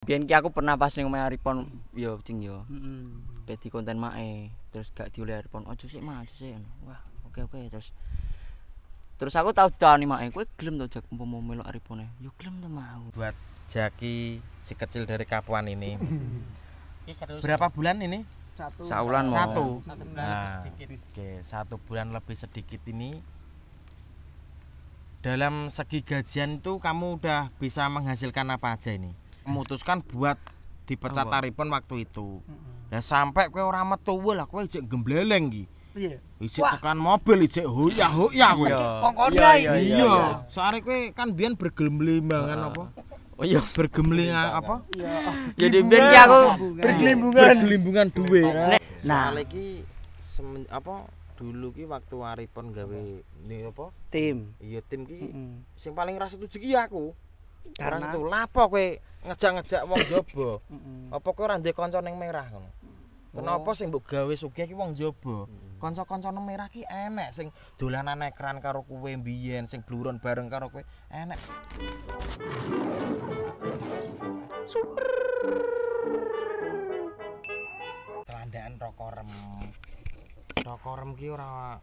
Biyen ki aku pernah pas ning omahe Ripon yo cing yo. Heeh. Mm konten mae terus gak diulih Ripon ojo oh, sik mah ojo sik. Wah, oke oke terus terus aku tau ditawani mae kowe gelem to jak umpama melok Ripone. Yo gelem to mau. Buat Jaki si kecil dari Kapuan ini. Berapa bulan ini? Satu. Saulan mau. Satu. Satu bulan nah, lebih sedikit. Oke, satu bulan lebih sedikit ini dalam segi gajian itu kamu udah bisa menghasilkan apa aja ini? memutuskan buat dipecat oh. taripun waktu itu. Heeh. Ya sampai kue ora metu lah kowe ijek gembleleng iki. Piye? Ijek tekan mobil ijek hoya hoya kowe. Iya. Iya. Kongkone iya, iya. Soalnya kowe kan biyen bergemblembangan ah. apa? Oh iya bergemling apa? Iya. Jadi ben ki aku bergelimbungan. Bergelimbungan duwe. Nah, nah. iki apa dulu ki waktu Arifon gawe apa? Tim. Iya tim ki sing paling rasa itu ki ya aku. Karena itu lapo kowe ngejak-ngejak wong jaba. Apa kowe ora ndek kanca ning merah ngono? Kenapa oh. sing mbok gawe sugih iki wong jaba? Kanca-kancane merah ki enek sing dolanan ekran karo kowe mbiyen, sing bluron bareng karo kowe enek. Super. Telandaan rokok rem. Rokok rem ki ora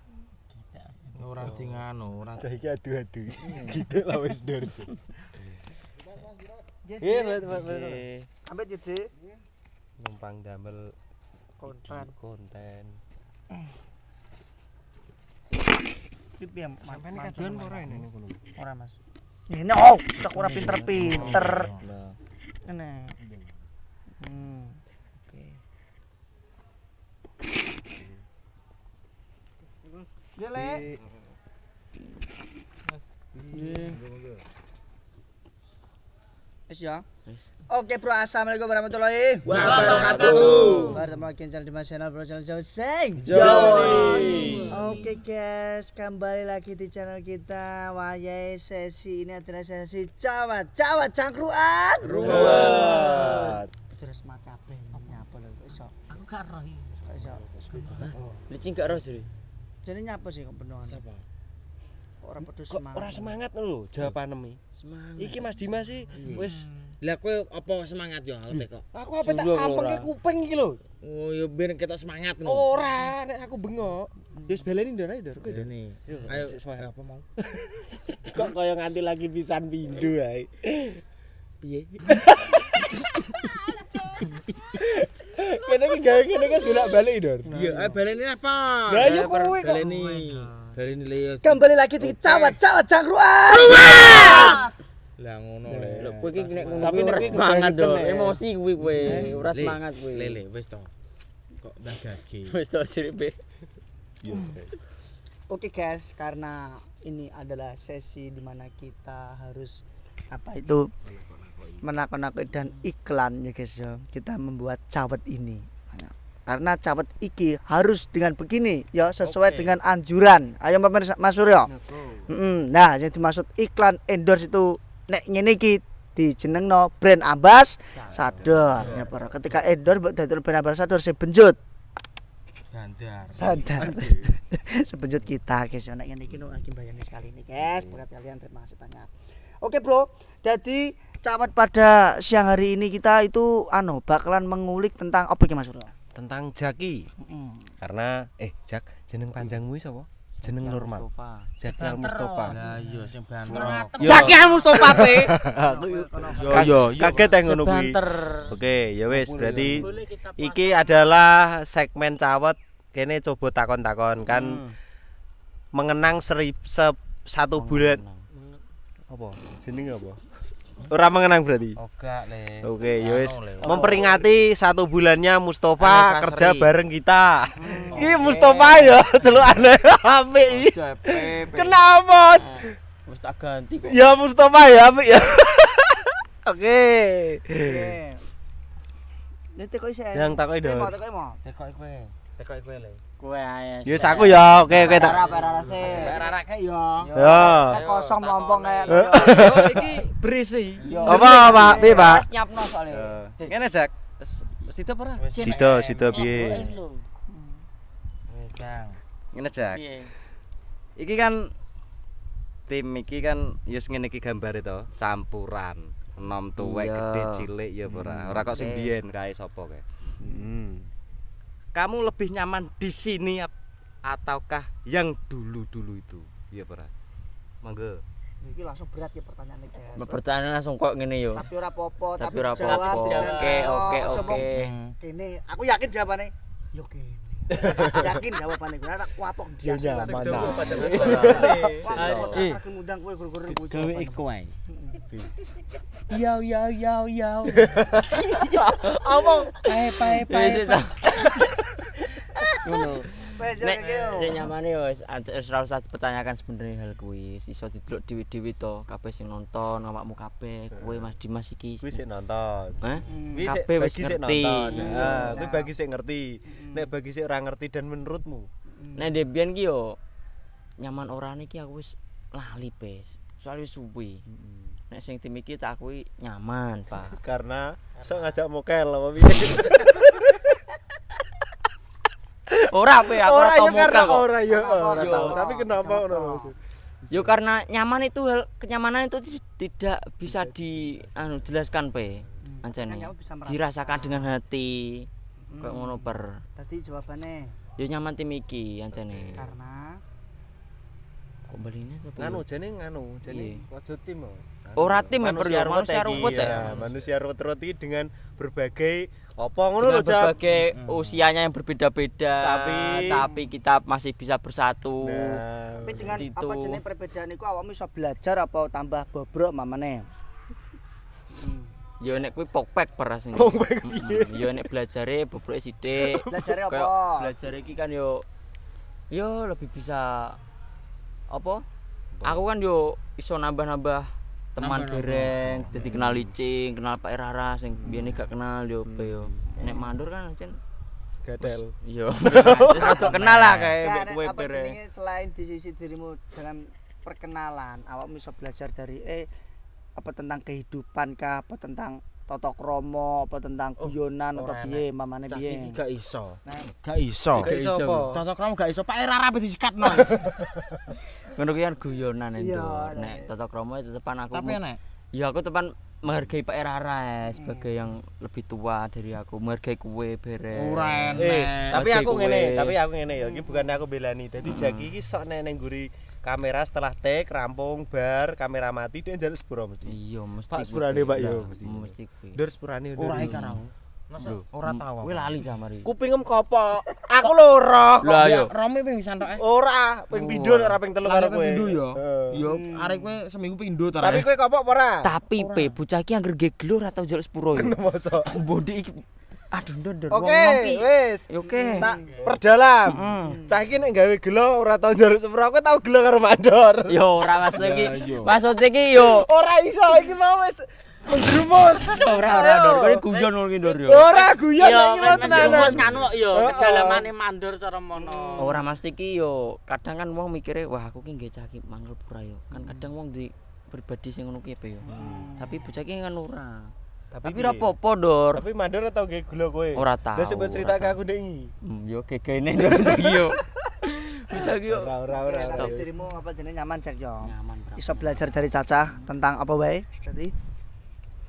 ora dingano, ora. Cah iki adu-adu. Gitu mm. lah wis dur. Iya, iya betul betul. Sampai jadi numpang damel konten. Konten. Iki yang sampai ini kadoan ora ini nih lho. Ora, Mas. Ini oh, cek ora pinter-pinter. Ngene. Nah. Hmm. Oke. Iya, Wis ya. Oke bro, assalamualaikum warahmatullahi wabarakatuh. Bertemu lagi di channel Dimas Channel Bro Channel Jauh Sing. Joy. Oke guys, kembali lagi di channel kita. Wayai sesi ini adalah sesi cawat, cawat, cangkruan. Ruwet. Terus makabe nyapa lho iso. Aku gak roh iki. Iso. Licin gak roh jere. Jadi nyapa sih kok benoan. Siapa? ora pedo semangat. Ora semangat lho jawabanmu. Semangat. Iki Mas Dima sih wis lah kowe apa semangat yo aku kok. Aku apa tak ampeke kuping iki lho. Oh yo ben ketok semangat ngono. Ora, nek aku bengok. Wis beleni ndara ndara kowe. Beleni. Ayo semangat apa mau. kok kaya nganti lagi pisan pindu ae. Piye? Kene iki gawe ngene kok bolak-balik ndur. Iya, ae balik ini apa? Lah iya kowe kok. Dari nilai eh, Kembali lagi di cawat-cawat jangkruan. Lah ngono lho. Lho kowe iki nek ngono kuwi ora semangat do. Emosi kuwi kowe, eh, ora semangat kuwi. Lele wis to. Kok bagage. Wis to siripe. Oke guys, karena ini adalah sesi dimana kita harus apa itu menakon-nakon dan iklan ya guys ya. Kita membuat cawet ini karena cawet iki harus dengan begini ya sesuai okay. dengan anjuran ayo pemirsa Mas Suryo mm nah yang dimaksud iklan endorse itu nek ngene iki no brand ambas sadar ya para ketika endorse buat dari brand ambas sadar sebenjut sadar sadar sebenjut kita guys ya nek ngene iki nang bayangin sekali ini guys iya. buat kalian terima kasih banyak oke bro jadi cawet pada siang hari ini kita itu ano bakalan mengulik tentang apa iki Mas Suryo tentang Jaki. Mm. Karena eh Jak jeneng panjangmu iso apa? Jeneng normal. Jaki Mustofa. Lah Jaki Mustofa pe. Yo yo kaget yang ngono kuwi. Oke, ya wis berarti iki adalah segmen cawet kene coba takon-takon kan hmm. mengenang serip se satu oh, bulan apa jenenge apa Ora mengenang berarti. Oke, Le. Oke, okay, ya anu Memperingati satu bulannya Mustafa anu kerja bareng kita. Hmm, Ih, Mustafa ya celukan apik oh, iki. Kenapa? Eh, wis tak ganti kok. Ya Mustafa ya apik ya. Oke. Oke. Nek kok iso. Yang takoki, Dok. Takoki mau. kowe ae. Yes aku ya. Oke oke tak. Ya. kosong lompong kaya. Yo iki berisi. Apa Pak? Piye Pak? Nyapno soal Ngene Jak. Sido ora? Sido, sido piye? Ngene Jak. Iki kan tim iki kan yus ngene iki gambar itu campuran enom tuwek gede cilik ya ora ora kok sing biyen kae sapa kae hmm. kamu lebih nyaman di sini ataukah yang dulu-dulu itu? Iya, berat Mangga. Ini langsung berat ya pertanyaannya. Pertanyaan langsung kok gini yo. Tapi ora apa-apa, tapi, tapi ora apa-apa. Oke, oke, oke. Kene, aku yakin jawabane. Yo kene. yakin gak apa-apa nih, karena kuapok dia sih lah Wah, mudang kue gurur gurur kue Gawe ikuai Yau, yau, yau, yau Apa? Pae, pae, pae, pae Nek nyamane yo wis ora usah dipertanyakan sebenarnya hal kuwi. Iso didelok dhewe-dhewe to kabeh sing nonton, awakmu kabeh, kowe Mas Dimas iki. Kuwi sing nonton. Heh. Kabeh wis ngerti. Heeh, ah, kuwi bagi sing ngerti. Nek bagi sing ora ngerti dan menurutmu. Nek Debian ki yo nyaman ora niki aku wis lali bes. Soale wis suwi. Nek sing tim iki tak kuwi nyaman, Pak. Karena sok ngajak mokel apa piye. Ora apa ya, ora tau muka kok. Ora yo, ora Tapi kenapa Yo karena nyaman itu kenyamanan itu tidak bisa di anu jelaskan pe. Hmm. Anjane. Kan Dirasakan dengan hati. Kayak hmm. ngono per. Tadi jawabannya yo nyaman tim iki anjane. Karena kok beline tapi nganu jane nganu jane wajo iya. tim oh. ora tim manusia rumput ya iya, manusia rumput roti dengan berbagai apa ngono lho, Jam? hmm. usianya yang berbeda-beda, tapi tapi kita masih bisa bersatu. Nah, tapi dengan itu. apa jenis perbedaan itu? awakmu iso belajar apa tambah bobrok mamane? Ya nek kuwi pokpek peras ini. Pokpek piye? Ya nek belajare bobroke sithik. Belajare apa? Belajare iki kan yo yo lebih bisa apa? Aku kan yo iso nambah-nambah teman bareng jadi kenal licing kenal pak Rara sing hmm. biar gak kenal yo hmm. yo nek mandur kan cen gadel yo satu kenal lah kayak gue bareng selain di sisi dirimu dengan perkenalan awak bisa belajar dari eh apa tentang kehidupan kah apa tentang tata Kromo, apa tentang oh, guyonan atau utawa piye mamane piye gak iso gak iso gak iso apa tata krama gak iso pak era rapi disikat no ngono kuwi guyonan itu nek tata krama itu depan aku tapi nek ya aku depan menghargai Pak Rara sebagai hmm. yang lebih tua dari aku menghargai kue beres Uren, eh, tapi aku ngene tapi aku ngene ya ini hmm. bukan aku belani tadi hmm. jaki ini sok nenek gurih kamera setelah take rampung bar kamera mati dia jalan sepura mesti iya mesti pak sepura ini pak iya mesti dari sepura ini orang ini karang orang tawa gue lali sama ini kuping kopo aku loro lah iya rame ping santok eh orang ping pindu orang ping telur karo gue ya iya arek gue seminggu pindu tapi gue kopo pora tapi pe bucah ini anggar geglur atau jalan sepura ini Aduh ndur ndur wong ngopi. Oke, wis. Oke. Tak perdalam. Mm. Cah iki nek gawe gelo ora tau jaruk sepro aku tau gelo karo mandor. Yo ora maksud iki. Maksud iki yo ora iso iki mau wis menjerumus. Ora ora ndur, kok guyon ngono ndor ndur yo. Ora guyon iki wong tenan. Yo kan kok yo kedalamane mandor cara mono. Ora mas iki yo kadang kan wong mikire wah aku ki nggih cah iki mangkel pura yo. Kan kadang wong di berbadi sing ngono kuwi yo. Hmm. Tapi bocah iki kan ora. Tapi, tapi rapopo Podor. Tapi mandor atau gak gula kowe? Ora tau. Wis sebut cerita ke aku dengi. Hmm, yo gegene dor iki yo. Bisa iki yo. Ora ora ora. Istrimu apa jenis? nyaman cek yo. Nyaman. Bisa belajar dari Caca tentang apa wae? Tadi.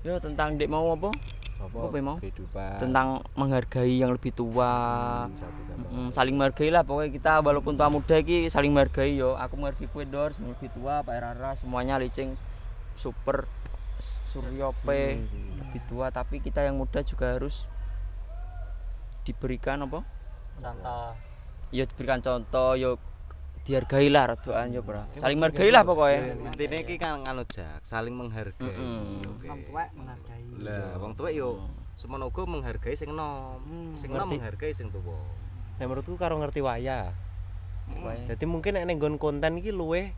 Yo tentang dek mau apa? Apa, apa mau? Kehidupan. Tentang menghargai yang lebih tua. Hmm, hmm, saling menghargai lah pokoknya kita walaupun tua muda iki saling menghargai yo. Aku menghargai kowe dor, lebih tua, Pak Rara, semuanya licing super Suryo P hmm. lebih tua tapi kita yang muda juga harus diberikan apa contoh ya diberikan contoh yuk. Ya dihargai lah rodoan yo ya bro hmm. saling menghargai lah pokoknya hmm. intinya iki kan nganu saling menghargai mm -hmm. okay. tua menghargai lah wong tua yuk semono menghargai sing nom hmm. sing nom menghargai sing tuwa nah menurutku karo ngerti waya jadi mungkin nek konten iki luwih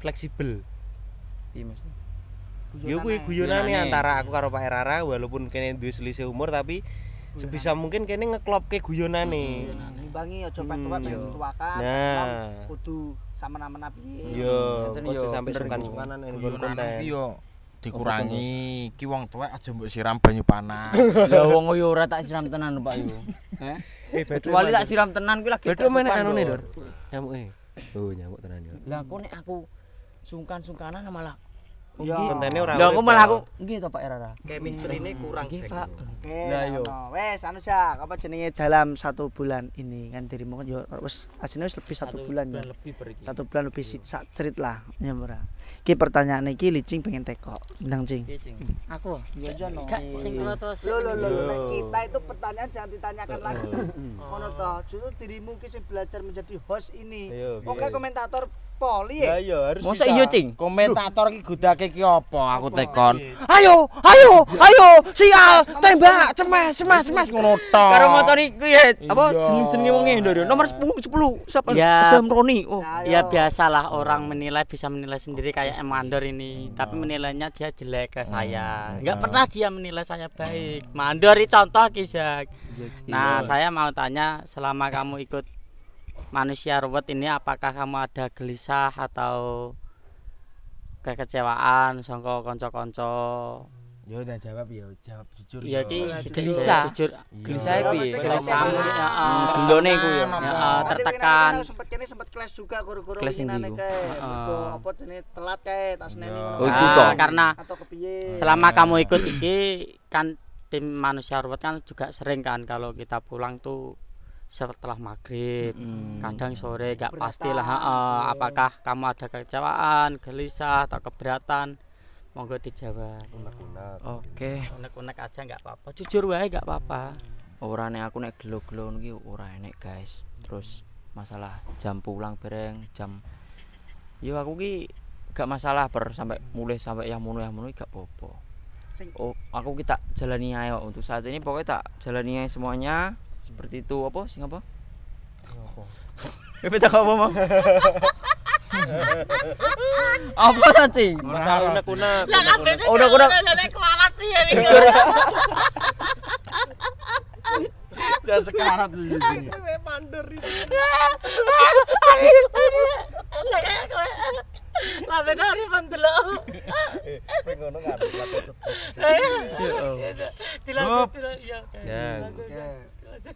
fleksibel iya maksudnya Ya kuwi guyonane antara aku karo Pak Rara walaupun kene duwe selisih umur tapi sebisa mungkin kene ngeklopke guyonane. Hmm, Imbangi aja hmm, pengen tuwakan, kudu samana-mana piye. Yo, aja sampe sungkan-sungkanan nggon konten. Yo dikurangi iki wong tuwek aja mbok siram banyu panas. Ya wong yo ora tak siram tenan Pak yo. Eh, wali tak siram tenan kuwi lagi. Betul meneh anone, Lur. Nyamuke. Eh. Oh, nyamuk tenan yo. Lah kok nek aku sungkan-sungkanan malah Oh, ya. Kontennya ora. Lah aku malah aku nggih to Pak Erara. Chemistry-ne kurang cek. Lah yo. Wes anu ja, apa jenenge dalam satu bulan ini kan dirimu yo wes asline wes lebih satu, satu bulan, bulan Lebih berik. Satu bulan lebih sit sak cerit lah nyamara. Ki pertanyaan iki licing pengen teko. Ndang cing. Aku. Yo aja no. sing ngono to. Lho lho lho kita itu pertanyaan jangan ditanyakan lagi. Ngono to. dirimu ki sing belajar menjadi host ini. Oke komentator poli. E? Lah iya harus. Mosok iya cing. Komentator ki gudake ki apa aku tekon. Ayo, ayo, iya. ayo sial tembak cemas cemas iya, cemas ngono to. Karo maca iki ya, iya. apa jeneng-jenenge wong Indo nomor 10 10 siapa? Ya, Roni. Oh, ya, ya biasalah orang menilai bisa menilai sendiri kayak Mandor ini, tapi menilainya dia jelek ke saya. Enggak pernah dia menilai saya baik. Mandor contoh kisah. Nah, saya mau tanya selama kamu ikut manusia robot ini apakah kamu ada gelisah atau kekecewaan songko konco-konco Ya dan jawab ya, jawab jujur. Iya ya. ki gelisah. Jujur. Iya. Gelisah bi, Keresahan ya gendone ku yo. tertekan. Kan sempet kene sempet kelas juga guru-guru nang apa jenenge telat kae tas neni. Ya. Oh iku ah, Karena selama kamu ikut iki kan tim manusia robot kan juga sering kan kalau kita pulang tuh setelah maghrib hmm. kadang sore gak pastilah ha, iya. uh, apakah kamu ada kecewaan gelisah atau keberatan monggo dijawab oke okay. unek-unek aja nggak apa-apa jujur wae nggak apa-apa orang yang aku naik gelo-gelo nih orang enek guys terus masalah jam pulang bareng jam yo aku ki gak masalah per sampai mulai sampai yang mulu yang mulu gak popo oh aku kita jalani ayo untuk saat ini pokoknya tak jalani ayo semuanya seperti itu apa sing apa Pepe tak apa mau? Apa sih? Masalah unek unek. Unek unek. Unek kualat ya. Jujur. Jangan sekarat sih. Kayak mandor itu. Lah ben hari mendelok. Eh, kowe ngono kan. Dilanjut ya. Ya.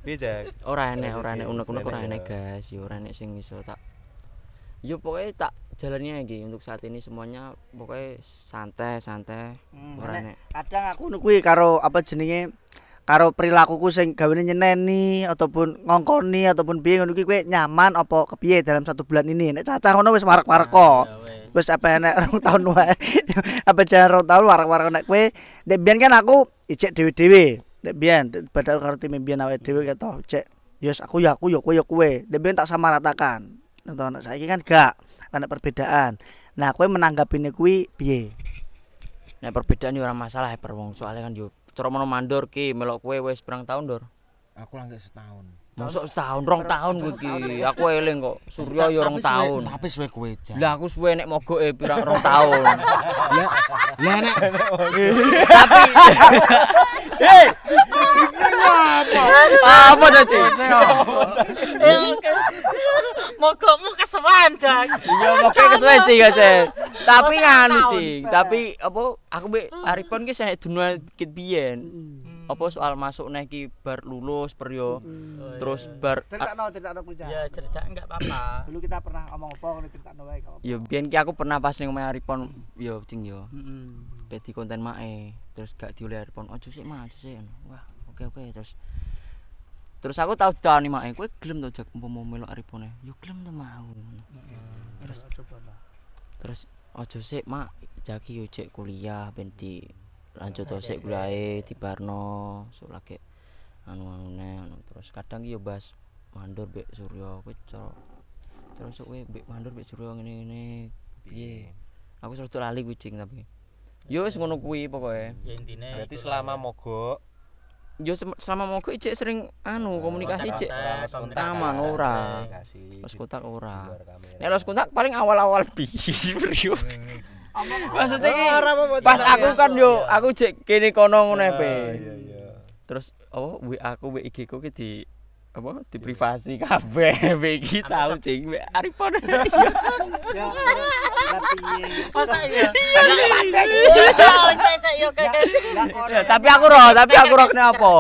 Piye, Jak? Ora enek, ora enek unek-unek ora enek, guys. Ya ora enek sing iso tak Yo pokoke tak jalannya iki untuk saat ini semuanya pokoke santai-santai hmm, ora enek. Kadang aku kuwi karo apa jenenge karo prilakuku sing gawene nyeneni ataupun ngongkoni ataupun piye ngono kuwi nyaman apa kepiye dalam satu bulan ini nek caca ngono wis warak-warak ah, wis apa enek rong tahun wae apa jare rong tahun warak-warak nek kowe nek kan aku ijek dewe-dewe Nek biyen padahal karo tim biyen awake dhewe ketho, Cek. Ya aku ya aku ya kowe ya kowe. Nek biyen tak samaratakan. Nonton anak saiki kan gak ana perbedaan. Nah, kowe menanggapi ne kuwi piye? Nek nah, perbedaan yo ora masalah per wong soalnya kan yo cara mandor ki melok kowe wis berang tahun, Dur. Aku lah setahun. Masuk setahun, rong tahun gue ki. Aku eling kok. Surya ya rong tahun. Tapi suwe kowe jan. Lah aku suwe nek mogok e rong tahun. Ya. Lah nek tapi Hei. Apa? Apa to, Ci? Eh, Mogokmu kesuwen, Cak. Iya, mogok kesuwen, Ci, ya, Ci. Tapi nganu, Ci. Tapi apa? Aku mbek Aripon ki sing dunia kit biyen. Hmm. apa soal masuk neki bar lulus per oh, terus bar cerita cerita no kuliah ya cerita enggak apa apa dulu kita pernah omong apa kalau cerita no apa yo biar ki aku pernah pas nengomai aripon yo cing yo mm. peti konten mae terus gak diulir aripon oh cuci mah cuci wah oke oke terus terus aku tahu tidak nih mae kue glem tuh jak melok mau melo aripone yo glem tuh mau terus terus ojo sih mak jaki yo kuliah benti mm. lanjut terus sik gulae tibarno sok lagi anu anu ne anu terus kadang yo bas mandur bek suryo kuwi terus kuwi bek mandur bek suryo ngene ngene piye aku terus lali kuwi tapi yo wis ngono kuwi pokoke ya intine berarti selama mogok yo selama mogok ijek sering anu komunikasi ijek pertama ora terus kontak ora nek terus kontak paling awal-awal bis Maksudnya oh, pas aku kan yo aku cek kini kono ngono pe. Terus oh WA aku WA IG ku di apa di privasi kabeh iki tau cing Arifon. Ya. tapi aku roh, tapi aku roh kenapa?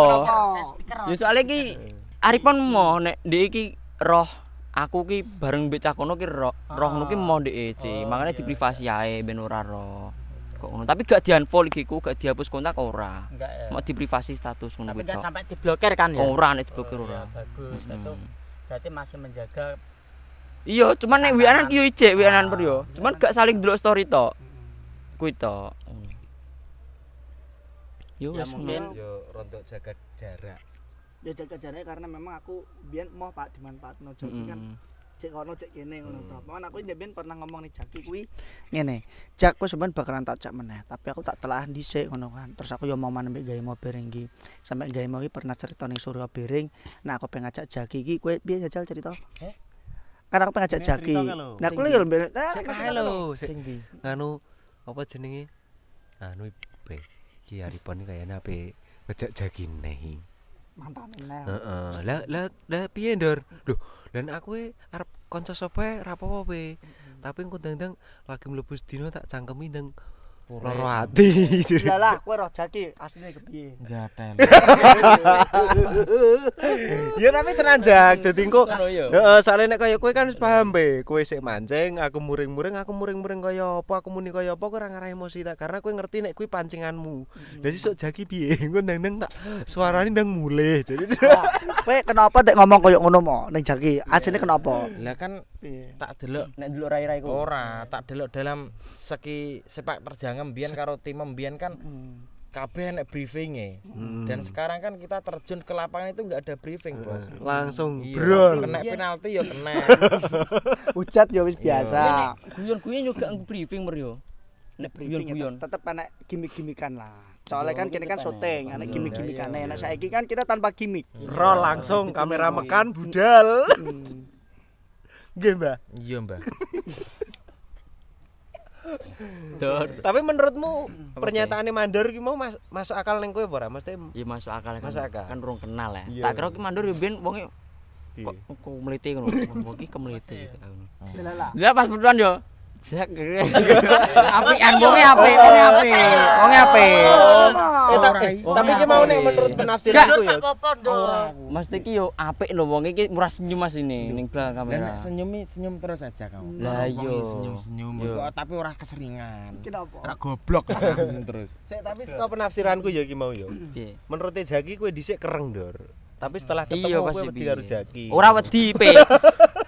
Ya soalnya ki Arifon mau nek di iki roh aku ki bareng mbek cakono ki roh roh rohmu ki ah. mau ndek e, oh, makanya iya. privasi iya. ae ben ora roh kok ngono tapi gak diunfollow iki ku gak dihapus kontak ora enggak ya mau privasi status ngono tapi gak sampai diblokir kan ya oh, ora nek diblokir oh, ora iya, bagus hmm. itu berarti masih menjaga iya cuman nek wianan ki yo ijek wianan ah, per yo iya. cuman gak saling delok story to, kuwi tok mm. yo ya mungkin yo rontok jaga jarak jajal jajarnya karena memang aku biar mau pak dimanfaat no jadi kan cek kono cek ini ngono mm. tau aku ini biar pernah ngomong nih jaki kui ini cek aku sebenernya bakalan tak cek meneh tapi aku tak telah di sini ngono kan terus aku yang mau mana gaya mau bering sampe sampai gaya mau pernah cerita nih suryo bering nah aku pengen ngajak jaki gi kui biar jajal cerita he? karena aku pengen ngajak jaki nah aku lagi lebih nah, cek halo singgi nganu apa jenenge anu be ki aripan kayaknya be ngejak jaki nih mantan enak uh, uh, lah Lha, lah piye ndur lho dan aku e arep kanca sapa e rapopo pe tapi ku dendeng lagi mlebu dino tak cangkemi ndeng Loro ati. Lah lah, kowe roh asline kepiye? Jaten. Ya tapi tenan jak, dadi engko. Heeh, soalnya nek kaya kowe kan wis paham be, kowe sik mancing, aku muring-muring, aku muring-muring kaya apa, aku muni kaya apa, kowe ora ngarah emosi ta, karena kowe ngerti nek kuwi pancinganmu. Lah mm-hmm. sik jagi piye? Engko neng-neng tak suarane ndang mulih. Jadi, kowe kenapa nek ngomong kaya ngono mo, ning jaki? Asline kenapa? Lah kan piye? Tak delok. Nek delok rai-rai ku. Ora, tak delok dalam segi sepak terjang mbiyen karo tim mbiyen kan hmm. kabeh nek briefing Hmm. Dan sekarang kan kita terjun ke lapangan itu nggak ada briefing, eh, Bos. Langsung iya, brol. Kena iya. penalti ya kena. Ucat ya wis iya. biasa. Iya, guyon-guyon juga briefing yo. Nek ya guyon-guyon tetep anak gimik-gimikan lah. Soalnya kan iya, kini kan syuting, anak gimmick gimikan Nah, saya kan kita tanpa gimmick. Roll langsung kamera mekan budal. Hmm. Nggih, Mbah. Iya, Mbah. Dor. Tapi menurutmu okay. pernyataane mandor ki mau masuk akal ning kowe apa ora? Mesti Iya, masuk akal. Masuk Kan urung kenal ya. Tak kira ki mandor yo ben wonge kok meliti ngono. Wong ki kemeliti gitu. Hmm. Lah, pas berduan yo. bajak api anggone api ngene api ngene api eh, eh, tapi tapi ki mau nek menurut penafsiranku yo mesti yo apik lho wong iki murah senyum mas ning bel kamera nek senyum senyum terus aja kau lah senyum senyum tapi ora keseringan ora goblok terus tapi saka penafsiranku yo ki mau yo menurut jagi kowe dhisik kereng dor tapi setelah ketemu iya, pasti wedi karo Jaki. Ora wedi, P.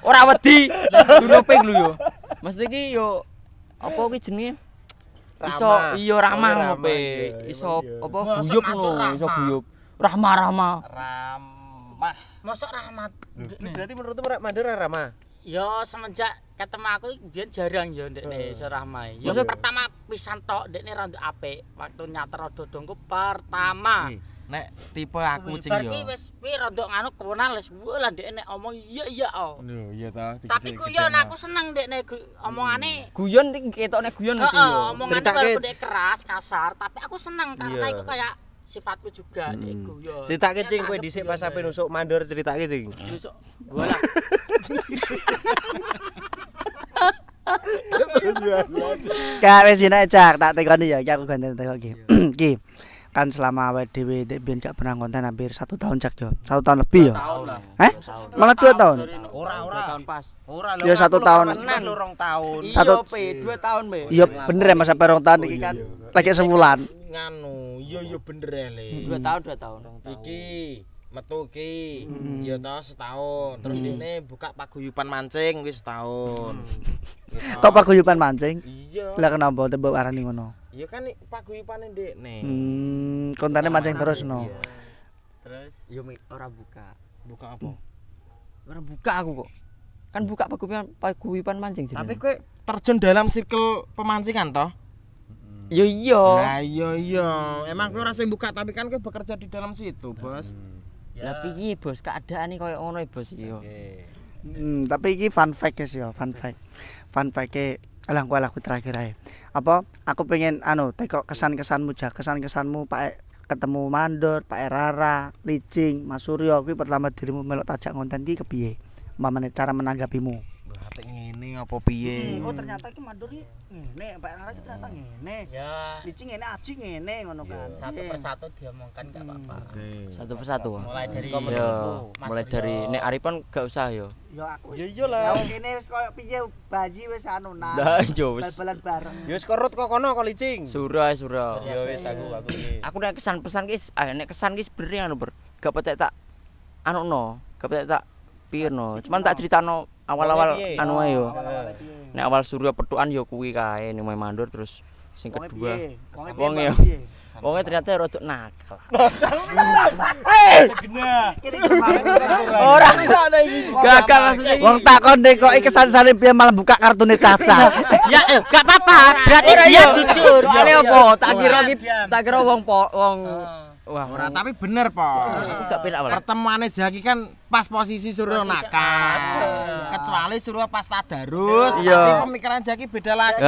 Ora wedi. Duno P lho yo. Mas iki yo apa iki jenenge? Iso iya ramah oh, ngono P. Iso apa guyub iso guyub. Ramah-ramah. Ramah. Mosok rahmat. Berarti menurutmu rek mandir ramah? Yo semenjak ketemu aku biyen jarang yo ndekne iso ramah. Yo pertama pisan tok ndekne ra ndek apik. Waktu nyater dodongku pertama. nek tipe aku hmm, sing yo iki wis nganu kronan wis lan nek, omong iya iya oh lho iya ta tapi guyon aku seneng dhekne omongane hmm. guyon iki nek, guyon iki yo omongane keras kasar tapi aku seneng karena itu, kaya sifatku juga hmm. ego yo. Ceritake cing kowe dhisik pas sampe nusuk mandor ceritake cing. Nusuk. Gua lah. Kak wis enak cak tak tekoni ya iki aku gandeng tekok Iki. kan selama WDW itu bian gak pernah konten hampir satu tahun cak yo satu tahun lebih yo eh malah dua tahun ora ora tahun pas ora ya satu tahun enam tahun satu p dua tahun be iya bener ya masa perong tahun ini kan lagi sebulan nganu iya iya bener ya le dua hmm. tahun dua tahun iki metu iki hmm. yo tau setahun terus ini hmm. buka paguyuban mancing wis setahun kok paguyuban mancing iya lah kenapa tembok arani ngono Iya kan nih dek nih hmm, kontennya nah, mancing terus no iya. terus yo orang buka buka apa orang buka aku kok kan buka paguyupan paguyupan mancing Jenis. tapi kue terjun dalam circle pemancingan toh Yo yo. Iya. Nah, yo iya, yo. Iya. Emang kau rasa yang buka tapi kan kau bekerja di dalam situ, Bos. Hmm. Ya. Lah piye, Bos? nih kau ngono Bos yo. Okay. Hmm, tapi iki fun fact guys yo, fun fact. Fun fact ke alang aku terakhir aja. apa aku pengen anu teko kesan-kesanmu ja kesan-kesanmu Pak e, ketemu mandor Pak e Rara Licing Mas Suryo kuwi pertama dirimu melok tajak ngonten iki kepiye mamane cara menanggapimu Berarti ini apa piye hmm. oh ternyata iki madur iki ngene Pak Rara iki ternyata ngene ya Licin ngene aji ngene ngono ya. kan satu iya. persatu diomongkan gak hmm. apa-apa okay. satu persatu mulai dari yo, mulai dari nek Arifan gak usah yo yo ya, aku yo yo lah kene wis koyo piye baji wis anu nah nah yo wis bal bareng yo ya wis kerut kok kono kok licin. surah surah yo wis aku aku aku nek kesan pesan ki ah, nek kesan guys beri anu ber gak petek tak anu no gak petek tak pirno cuman tak ceritano awal-awal anu yo. Nek awal surya petukan yo kuwi kae ning omahe mandur terus sing kedua. Wong yo. Wong ternyata rodok nakal. Ora sana iki. Gagal langsung iki. Wong tak nek kok iki kesan-sane piye malah buka kartune caca. Ya enggak eh, apa-apa. Berarti dia jujur. Soale opo? Tak kira tak kira wong wong oh. Wah, ora oh. tapi bener, po, Pak. Pertemane Jaki kan pas posisi suruh nakal. Kecuali suruh pas tadarus, tapi pemikiran Jaki beda lagi.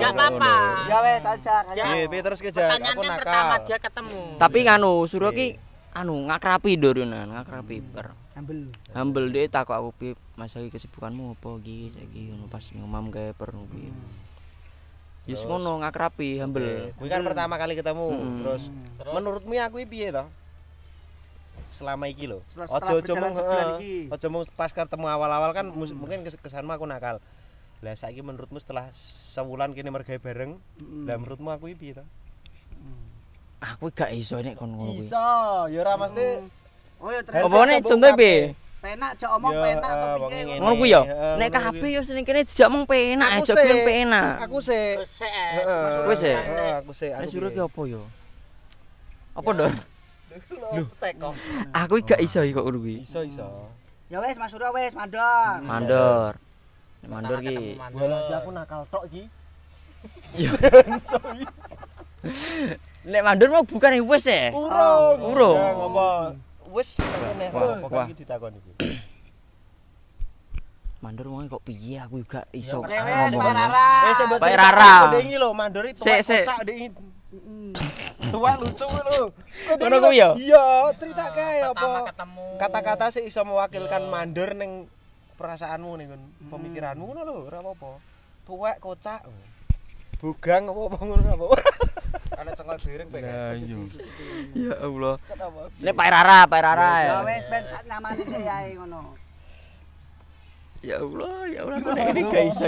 Enggak apa-apa. Ya wes aja kayak. terus kejar aku nakal. Pertama dia ketemu. Tapi nganu, suruh ki anu ngakrapi dorunan, ngakrapi per. Ambel. Ambel takok aku pi masak kesibukanmu opo iki saiki ngono pas ngomam gawe per. Yes ngono ngakrapi humble. Kuwi kan pertama kali ketemu. Terus, terus menurutmu aku piye to? Selama iki lho. Aja-aja mung aja mung pas ketemu awal-awal kan mungkin kesanmu aku nakal. Lah saiki menurutmu setelah sewulan kene mergawe bareng, lah menurutmu aku piye to? Aku gak iso nek kon ngono kuwi. Iso, ya ora mesti. Mm. Oh ya, contoh piye? penak aja omong penak to eh, piye ngono kuwi eh, nek HP yo sing kene dijak omong penak aja kuwi penak aku sik wis sik eh, aku sik aku suruh ki opo yo opo ndo lu aku gak iso iki kok kuwi iso iso ya wis mas suruh wis mandor mandor mandor ki bolak aku nakal tok ki yo nek mandor mau bukan wis e uro urung wis meneh pokoke ditakoni iki. Mandur wong kok piye aku juga iso Eh sebab lho mandur itu kocak ndengi. Tua lucu lho. Ngono kuwi ya? Iya, cerita ah, kae Kata-kata sih iso mewakilkan mandor ning perasaanmu nih kan pemikiranmu nih lo apa apa tuwek kocak bugang apa apa ngono apa ana cengal biring pengen ya Allah ini Pak Rara Pak Rara ya wis ben sak ngamani saya ngono ya Allah ya Allah kok ini guys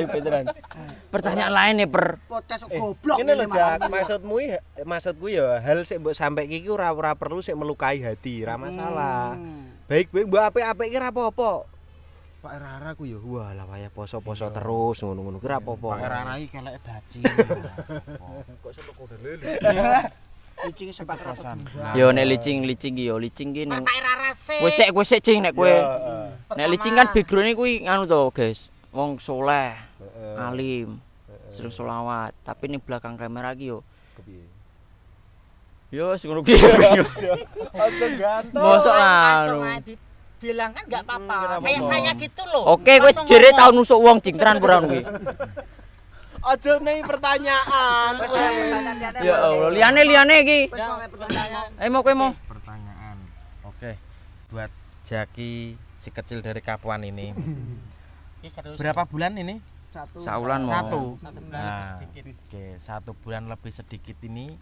pertanyaan lain nih per potes goblok eh, ini lho Jak maksudmu maksudku ya hal sik mbok sampe iki ora ora perlu sik melukai hati ora masalah hmm. baik-baik mbok apik-apik ki Pak Rara ku ya walah waya poso-poso terus ngono-ngono. Kira apa-apa. Pak Rara iki kelek baci. Kok sono kok lele. Licing sempat rasan. Yo nek licing licing iki yo licing iki Pak Rara sih. Wis sik wis sik cing nek kowe. Nek licing kan background-e kuwi nganu to, guys. Wong soleh. Alim. Sering selawat. Tapi ning belakang kamera iki yo. Yo sing ngono kuwi. Aja gantung. Mosok lah. bilang kan nggak apa-apa. Hmm, Kayak apa. saya gitu loh. Oke, kowe jere tau nusuk wong cingkran kurang kuwi. Aja nih pertanyaan. Ya Allah, liane liane iki. Eh mau kowe mau pertanyaan. Oke. Buat Jaki si kecil dari Kapuan ini. Berapa bulan ini? Satu. Saulan mau. Satu. Nah, oke, satu bulan lebih sedikit ini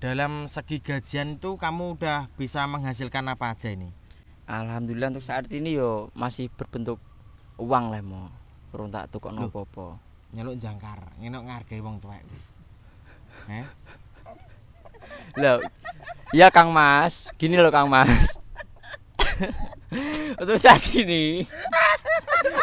dalam segi gajian itu kamu udah bisa menghasilkan apa aja ini? Alhamdulillah untuk saat ini yo masih berbentuk uang lah mau rontak tukok nopo popo nyeluk jangkar nyenok ngargai wong tuwek eh loh ya kang mas gini loh kang mas Untuk saat ini.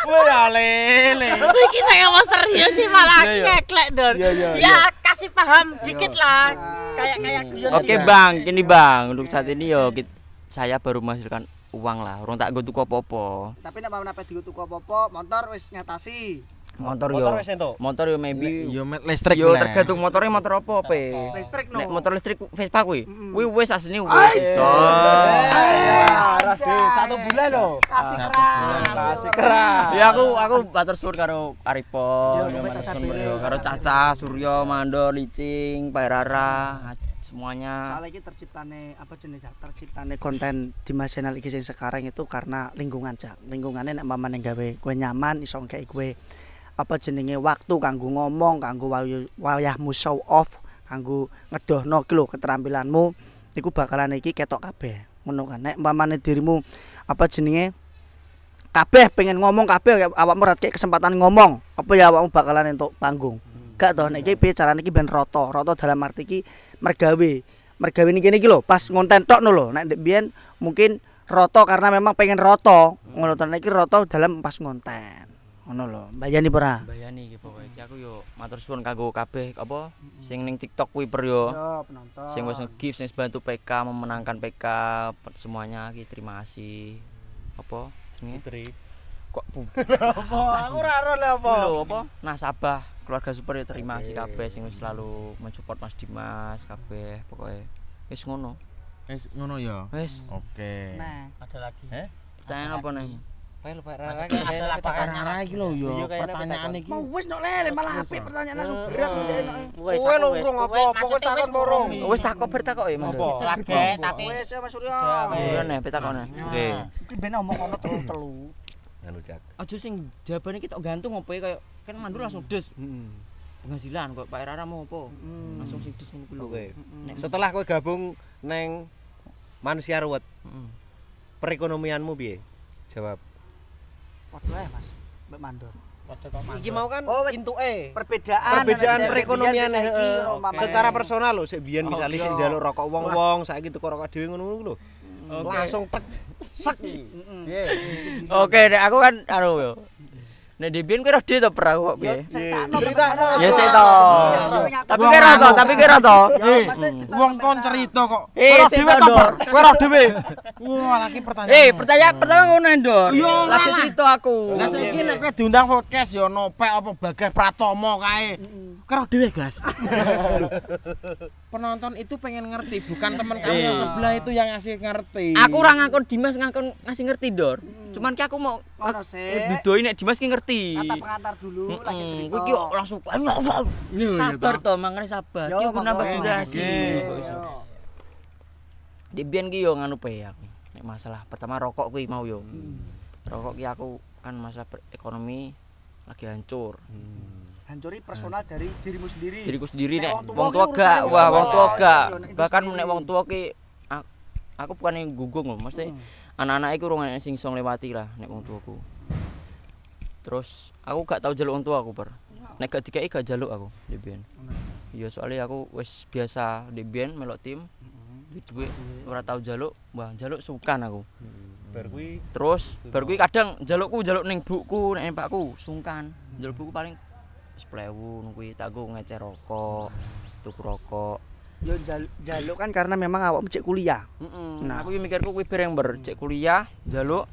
Wah lele. Iki kayak mau serius sih malah iya, iya. ngeklek, Don. Iya, ya kasih paham dikit lah. Kayak kayak gue Oke, gitu. Bang. ini Bang. Untuk saat ini yo saya baru menghasilkan uang lah. Orang tak gue tuku apa-apa. Tapi gak mau napa tuku apa-apa, motor wis nyatasi motor, yo motor yo maybe yo listrik yo tergantung motornya motor apa apa listrik no motor listrik Vespa kuwi kuwi wis asli wis iso satu bulan lo kasih keras kasih keras ya aku aku batur sur karo Aripo karo Caca Suryo Mando Licing Pak Rara semuanya soalnya ini terciptane apa jenis terciptane konten di channel ini sekarang itu karena lingkungan cak lingkungannya nek mamane gawe gue nyaman iso ngkei gue apa jenenge waktu kanggo ngomong kanggo wayahmu show off kanggo ngedohno kelo keterampilanmu iku bakalan iki ketok kabeh ngono kan nek umpamane dirimu apa jenenge kabeh pengen ngomong kabeh awakmu rat kesempatan ngomong apa ya awakmu bakalan entuk panggung hmm. gak toh nek iki bicarane iki ben roto roto dalam arti iki mergawe mergawe ini kene iki lho pas ngonten tok lho nek ndek mungkin roto karena memang pengen roto hmm. ngono to roto dalam pas ngonten ono lho mbayani Mbak Yani iki pokoke iki aku yo matur suwun kanggo kabeh apa sing ning TikTok kuwi per yo penonton sing wis nge gifts sing bantu PK memenangkan PK semuanya iki terima kasih apa jenenge Putri kok apa aku ora ora apa lho apa nasabah keluarga super ya terima kasih kabeh sing selalu mensupport Mas Dimas kabeh pokoke wis ngono wis ngono ya wis oke nah ada lagi eh pertanyaan apa nih Pak Pak Rara iki lho ya pertanyaan iki. Mau wis nok lele malah apik pertanyaan langsung berat lho nek. Kowe lho apa pokoke takon loro. Wis takok ber takok ya. Apa? Lagi tapi wis Mas Surya. Surya nek takone. Nggih. Iki ben omong ono telu telu. Anu Jak. Aja sing jawabane iki tok gantung apa e, kaya kan mandur langsung des. Penghasilan kok Pak Rara mau apa? Langsung sing des ngono Oke Setelah kowe gabung neng manusia ruwet. Perekonomianmu piye? Jawab. Waduh ae, Mas. Mbak mandor. Iki mau kan oh, e perbedaan perbedaan perekonomian heeh secara personal lho sik biyen misale sik njaluk rokok wong-wong saiki tuku rokok dhewe ngono lho langsung tek Sek! iki oke aku kan anu Nek Debian kowe rode to perahu kok piye? Critakno. Ya sik to. Tapi kowe ora to, tapi kowe ora to. Wong kon cerita kok. Eh, kowe dhewe to, kowe ora dhewe. Wah, lagi pertanyaan. Eh, pertanyaan pertama ngono, Ndor. Iya, lagi cerita aku. Lah saiki nek kowe diundang podcast ya nopek apa bagas pratomo kae. Kowe dhewe, Gas. Penonton itu pengen ngerti, bukan teman kamu yang iya. sebelah itu yang ngasih ngerti. Aku ora ngakon Dimas ngakon ngasih ngerti, dor. Mm. Cuman ki aku mau Ono sih. Eh, nek Dimas ngerti. Kata pengantar dulu lagi cerita. Kuwi langsung banyak. Sabar to, mangane sabar. Ki ku nambah durasi. dibian bian ki yo nganu pe Nek masalah pertama rokok kuwi mau yo. Hmm. Rokok ki aku kan masalah ekonomi lagi hancur. Hmm. Hancuri personal hmm. dari dirimu sendiri. Diriku sendiri nek wong tua gak, wah wong tua gak. Bahkan nek wong tua ki aku bukan yang gugung anak-anak iku rong sing iso lewati lah nek wong tuaku. Terus aku gak tau jaluk wong tuaku, Per. Nek gak dikai gak jaluk aku di BN. Iya, soalnya aku wis biasa di BN melok tim. Mm-hmm. Di duit ora tau jaluk, wah jaluk sukan aku. Mm-hmm. Berkui terus berkui kadang jalukku jaluk ning buku nek empakku sungkan. Jaluk buku paling 10.000 kuwi tak go ngecer rokok, tuk rokok. Yo jaluk kan karena memang awak cek kuliah. Mm -mm. Nah, aku mikirku kuwi yang bercek kuliah, jaluk.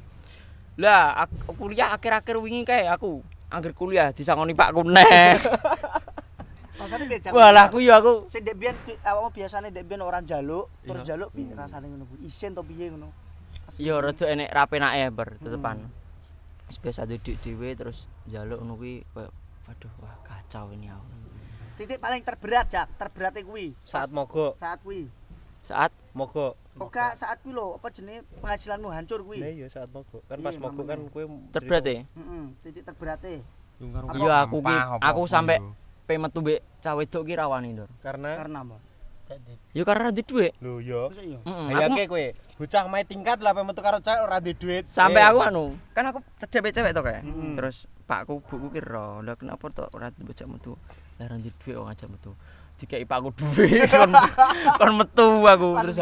Lah, aku, kuliah akhir-akhir wingi kayak aku angger kuliah disangoni Pak Kuneh. Wah, lah aku yo ya aku. Sing ndek biyen awakmu biasane ndek biyen ora jaluk, iya. terus jaluk piye rasane ngono kuwi? Isin to piye ngono? Yo rada enek rapenake ya ber tetepan. Hmm. Wis biasa duduk dhewe terus jaluk ngono kuwi waduh wah kacau ini aku. titik paling terberat jak terberat kuwi saat mogok saat kuwi saat mogok oka oh, saat kuwi lho apa jenenge penghasilanmu hancur kuwi nah, iya saat mogok kan pas mogok kan kuwi terberat heeh titik terberat e iya aku ki aku sampe pe metu mbek cah wedok ki ra wani ndur karena karena mo yo karena di duit iya yo ayake kowe bocah main tingkat lah pe metu karo cewek ora di duit sampe aku anu kan aku tedhe cewek to kae terus pakku buku ki ro lho kenapa to ora di bocah metu lah ranjit duit wong ajak metu dikai pak aku duit kan metu aku terus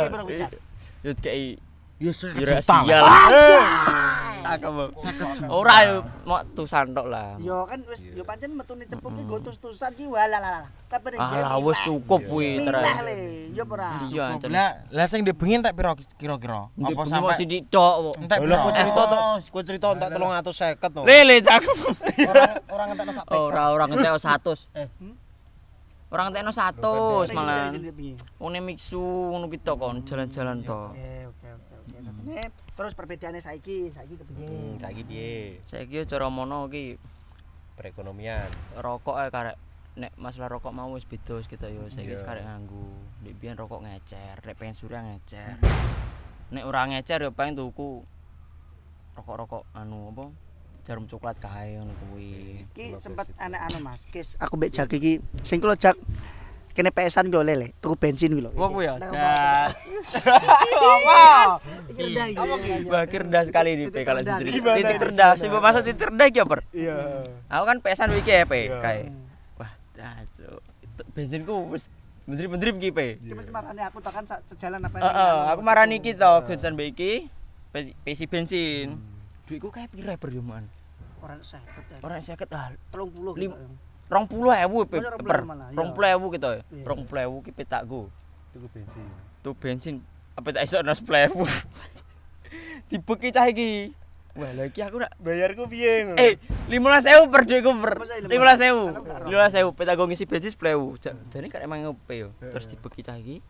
yut dikai Ya sira sial. Eh, cakep. Ora mok tusan tok lah. Ya kan wis ya pancen metune cepuk iki go tus-tusan wala walalah. Alah wis cukup kuwi terus. Lah ya ora. Iya ancen. Lah sing dibengi tak pira kira-kira? Apa sampe sithik tok. Entek kok cerita eh, tok. Oh. Kok cerita entek 350 tok. Le le cakep. Ora orang ngentekno sak pek. Ora ora ngentekno 100. Eh. Orang tekno 100 malah. Une miksu ngono pitok kon jalan-jalan tok. Oke, eh, terus perbedaannya saiki, saiki kepiye? Hmm, saiki piye? Saiki cara mono iki perekonomian. Rokok ae karek nek masalah rokok mau wis beda wis kita yo saiki karek nganggu. Nek biyen rokok ngecer, nek pengen surya ngecer. nek ora ngecer ya pengen tuku rokok-rokok anu apa? jarum coklat kae ngono kuwi. Iki sempat anak anu Mas, kis aku mbek jak iki sing kula jak kene pesan gue lele tuku bensin gue oh, ya? apa ya apa bakir dah sekali nih pe kalau jadi. titik rendah sih masuk titik rendah ya per iya hmm. aku kan pesan wiki ya pe iya. kayak wah cuk bensinku wis menteri menteri iki pe iya. terus marane aku tak kan sejalan apa heeh aku marah iki to gencan mbek iki pesi bensin hmm. duitku kayak pira per yo orang sakit ya. orang sakit ah 30 rong puluh ewu per rong puluh ewu gitu ya rong puluh ewu ki petak gu tuku bensin tuku bensin apa tak iso nas puluh ewu tipe ki cah ki wah lagi aku nak Bayarku ku piye eh lima belas per dua per lima belas ewu lima belas ewu petak gu ngisi bensin puluh ewu jadi kan emang ngupe yo terus tipe ki cah ki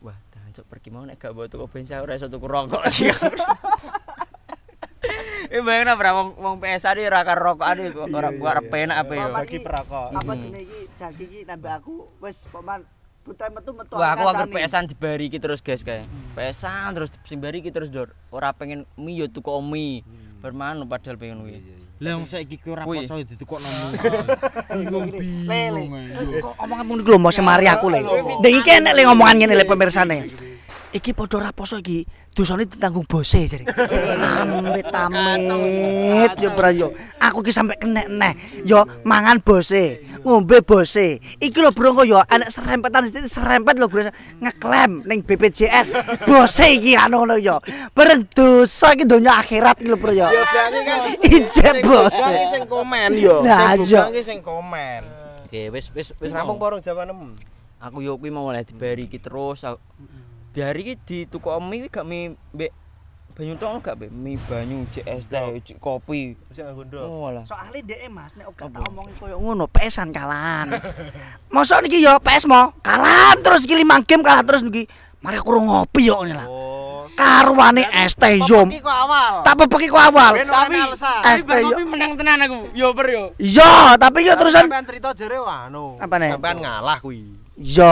wah tangan cok pergi mau nek gak bawa tuku bensin aku iso tuku rokok lagi Eh bayangna bra wong wong PSA iki ora karo rokok ade kok ora buat repenak apa yo. Apa hmm. jenenge iki? Jagi iki nambah aku wis pokman butuh metu metu aku anggar PSA dibari iki terus guys kae. Hmm. PSA terus disimbari iki terus dor. Ora pengen mi yo tuku omi. Hmm. Bermanu padahal pengen wi. Lah wong saiki ora poso dituku nomu. Bingung bingung. Kok omonganmu niku lho mbok semari aku le Ndek iki enek le ngomongan ngene le pemirsane. iki padha raposo iki dosane ditanggung bose jare amit amit yo ya, bra ya. aku iki sampe kenek neh yo ya, mangan bose ngombe bose iki lho bro yo anak serempetan serempet lho ngeklaim ning BPJS bose iki anu ngono yo bareng dosa iki donya akhirat iki lho bro yo kan ijek bose sing komen yo iya. sing komen oke wis wis wis rampung porong jawabanmu aku yo kuwi mau oleh diberi iki terus biar iki dituku mie iki gak mie mbek banyu tok gak mbek mie banyu JS teh kopi oh, soalnya dhek Mas nek gak tak omongi koyo ngono pesan kalan mosok niki yo PS mau kalan terus iki mangkem kalah terus niki mari aku ngopi yo ngene lah oh. karwane es teh yo tak pepeki ku awal tapi es teh yo menang tenan aku yo per yo iya tapi yo terusan sampean cerita anu. apa nih sampean ngalah kuwi Ya,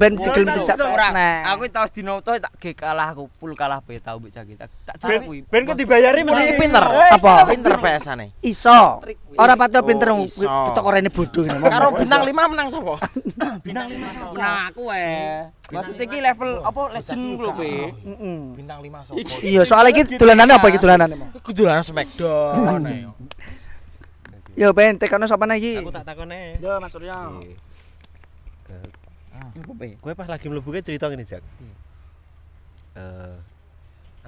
ben dikelem dijak nek. Aku tau dinoto to tak ge kalah aku full kalah be tau mbek Jaki. Tak jarek kuwi. Ben kok dibayari muni pinter. Eh, apa? Pinter pesane. Iso. Ora patu pinter oh, ketok korene bodho ngene. Karo bintang 5 menang sapa? Bintang 5 Menang aku ae. Maksud iki level apa legend lho kowe. Bintang 5 sapa? Iya, soal iki dolanane apa iki dolanane? Iku dolanan Smackdown Yo ben tekono sapa lagi? Aku tak takone. Yo Mas Ya? Kowe pas lagi mlebu ke cerita ngene, Jak. Uh, hmm. eh,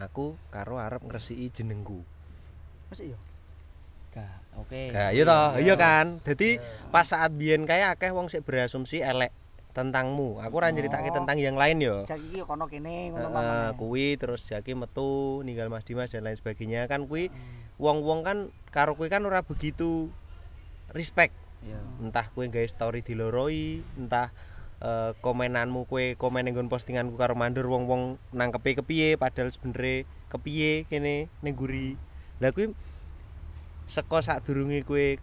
aku karo arep ngresiki jenengku. Masih iya. oke. Okay. iya toh, iya, iya kan. Jadi yeah. pas saat biyen kae akeh wong sih berasumsi elek tentangmu. Aku ora oh. tentang yang lain yo. Jak iki kono kene ngono uh, kuwi terus Jaki metu, ninggal Mas Dimas dan lain sebagainya kan kuwi hmm. wong-wong kan karo kuwi kan ora begitu respect. Yeah. Entah kuwi guys story diloroi, entah Eh, komenanmu kue komen nenggon postinganku karo mandur wong wong nangkepi kepiye padahal sebenernya kepiye kene nengguri lah kue seko saat durungi kue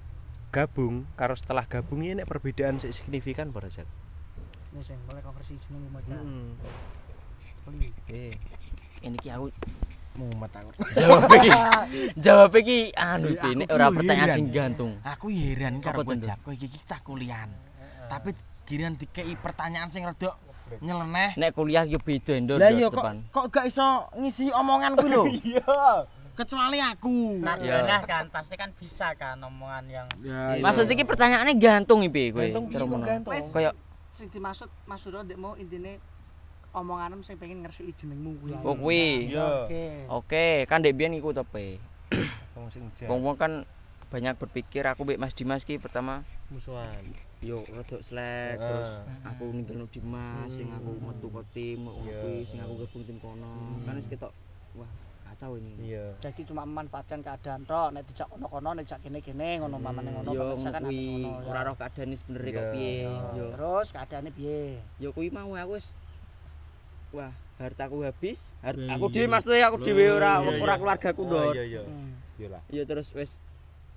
gabung karo setelah gabung ini perbedaan sih signifikan pada saat ini sih mulai cover sih hmm. eh ini kia aku mau mata aku jawab lagi jawab lagi anu ini orang pertanyaan sing gantung aku heran karo bocah kue kita kuliah tapi giliran dikei pertanyaan sing redok nyeleneh nek kuliah yo beda ndur lah yo kok, kok gak iso ngisi omongan ku lho iya kecuali aku sarjana kan pasti kan bisa kan omongan yang maksud iki pertanyaane gantung iki kowe gantung gantung kaya sing dimaksud maksud ora mau intine omonganmu sing pengen ngersili jenengmu kuwi oh kuwi oke oke kan dek biyen iku tepe wong sing kan banyak berpikir aku mbek Mas Dimas ki pertama musuhan yo rodok slek uh, terus aku ninggalno Dimas sing aku hmm. metu ke tim kopi sing aku gabung tim kono hmm. kan wis ketok wah kacau ini iya. jadi cuma memanfaatkan keadaan tok nek dijak ono kono nek dijak kene kene ngono mamane ngono yo kuwi ora roh keadaan iki bener kok piye yo terus keadaane piye yo kuwi mau aku wis wah hartaku habis aku dhewe mas aku dhewe ora ora keluargaku ndor oh, iya iya hmm. yo terus wis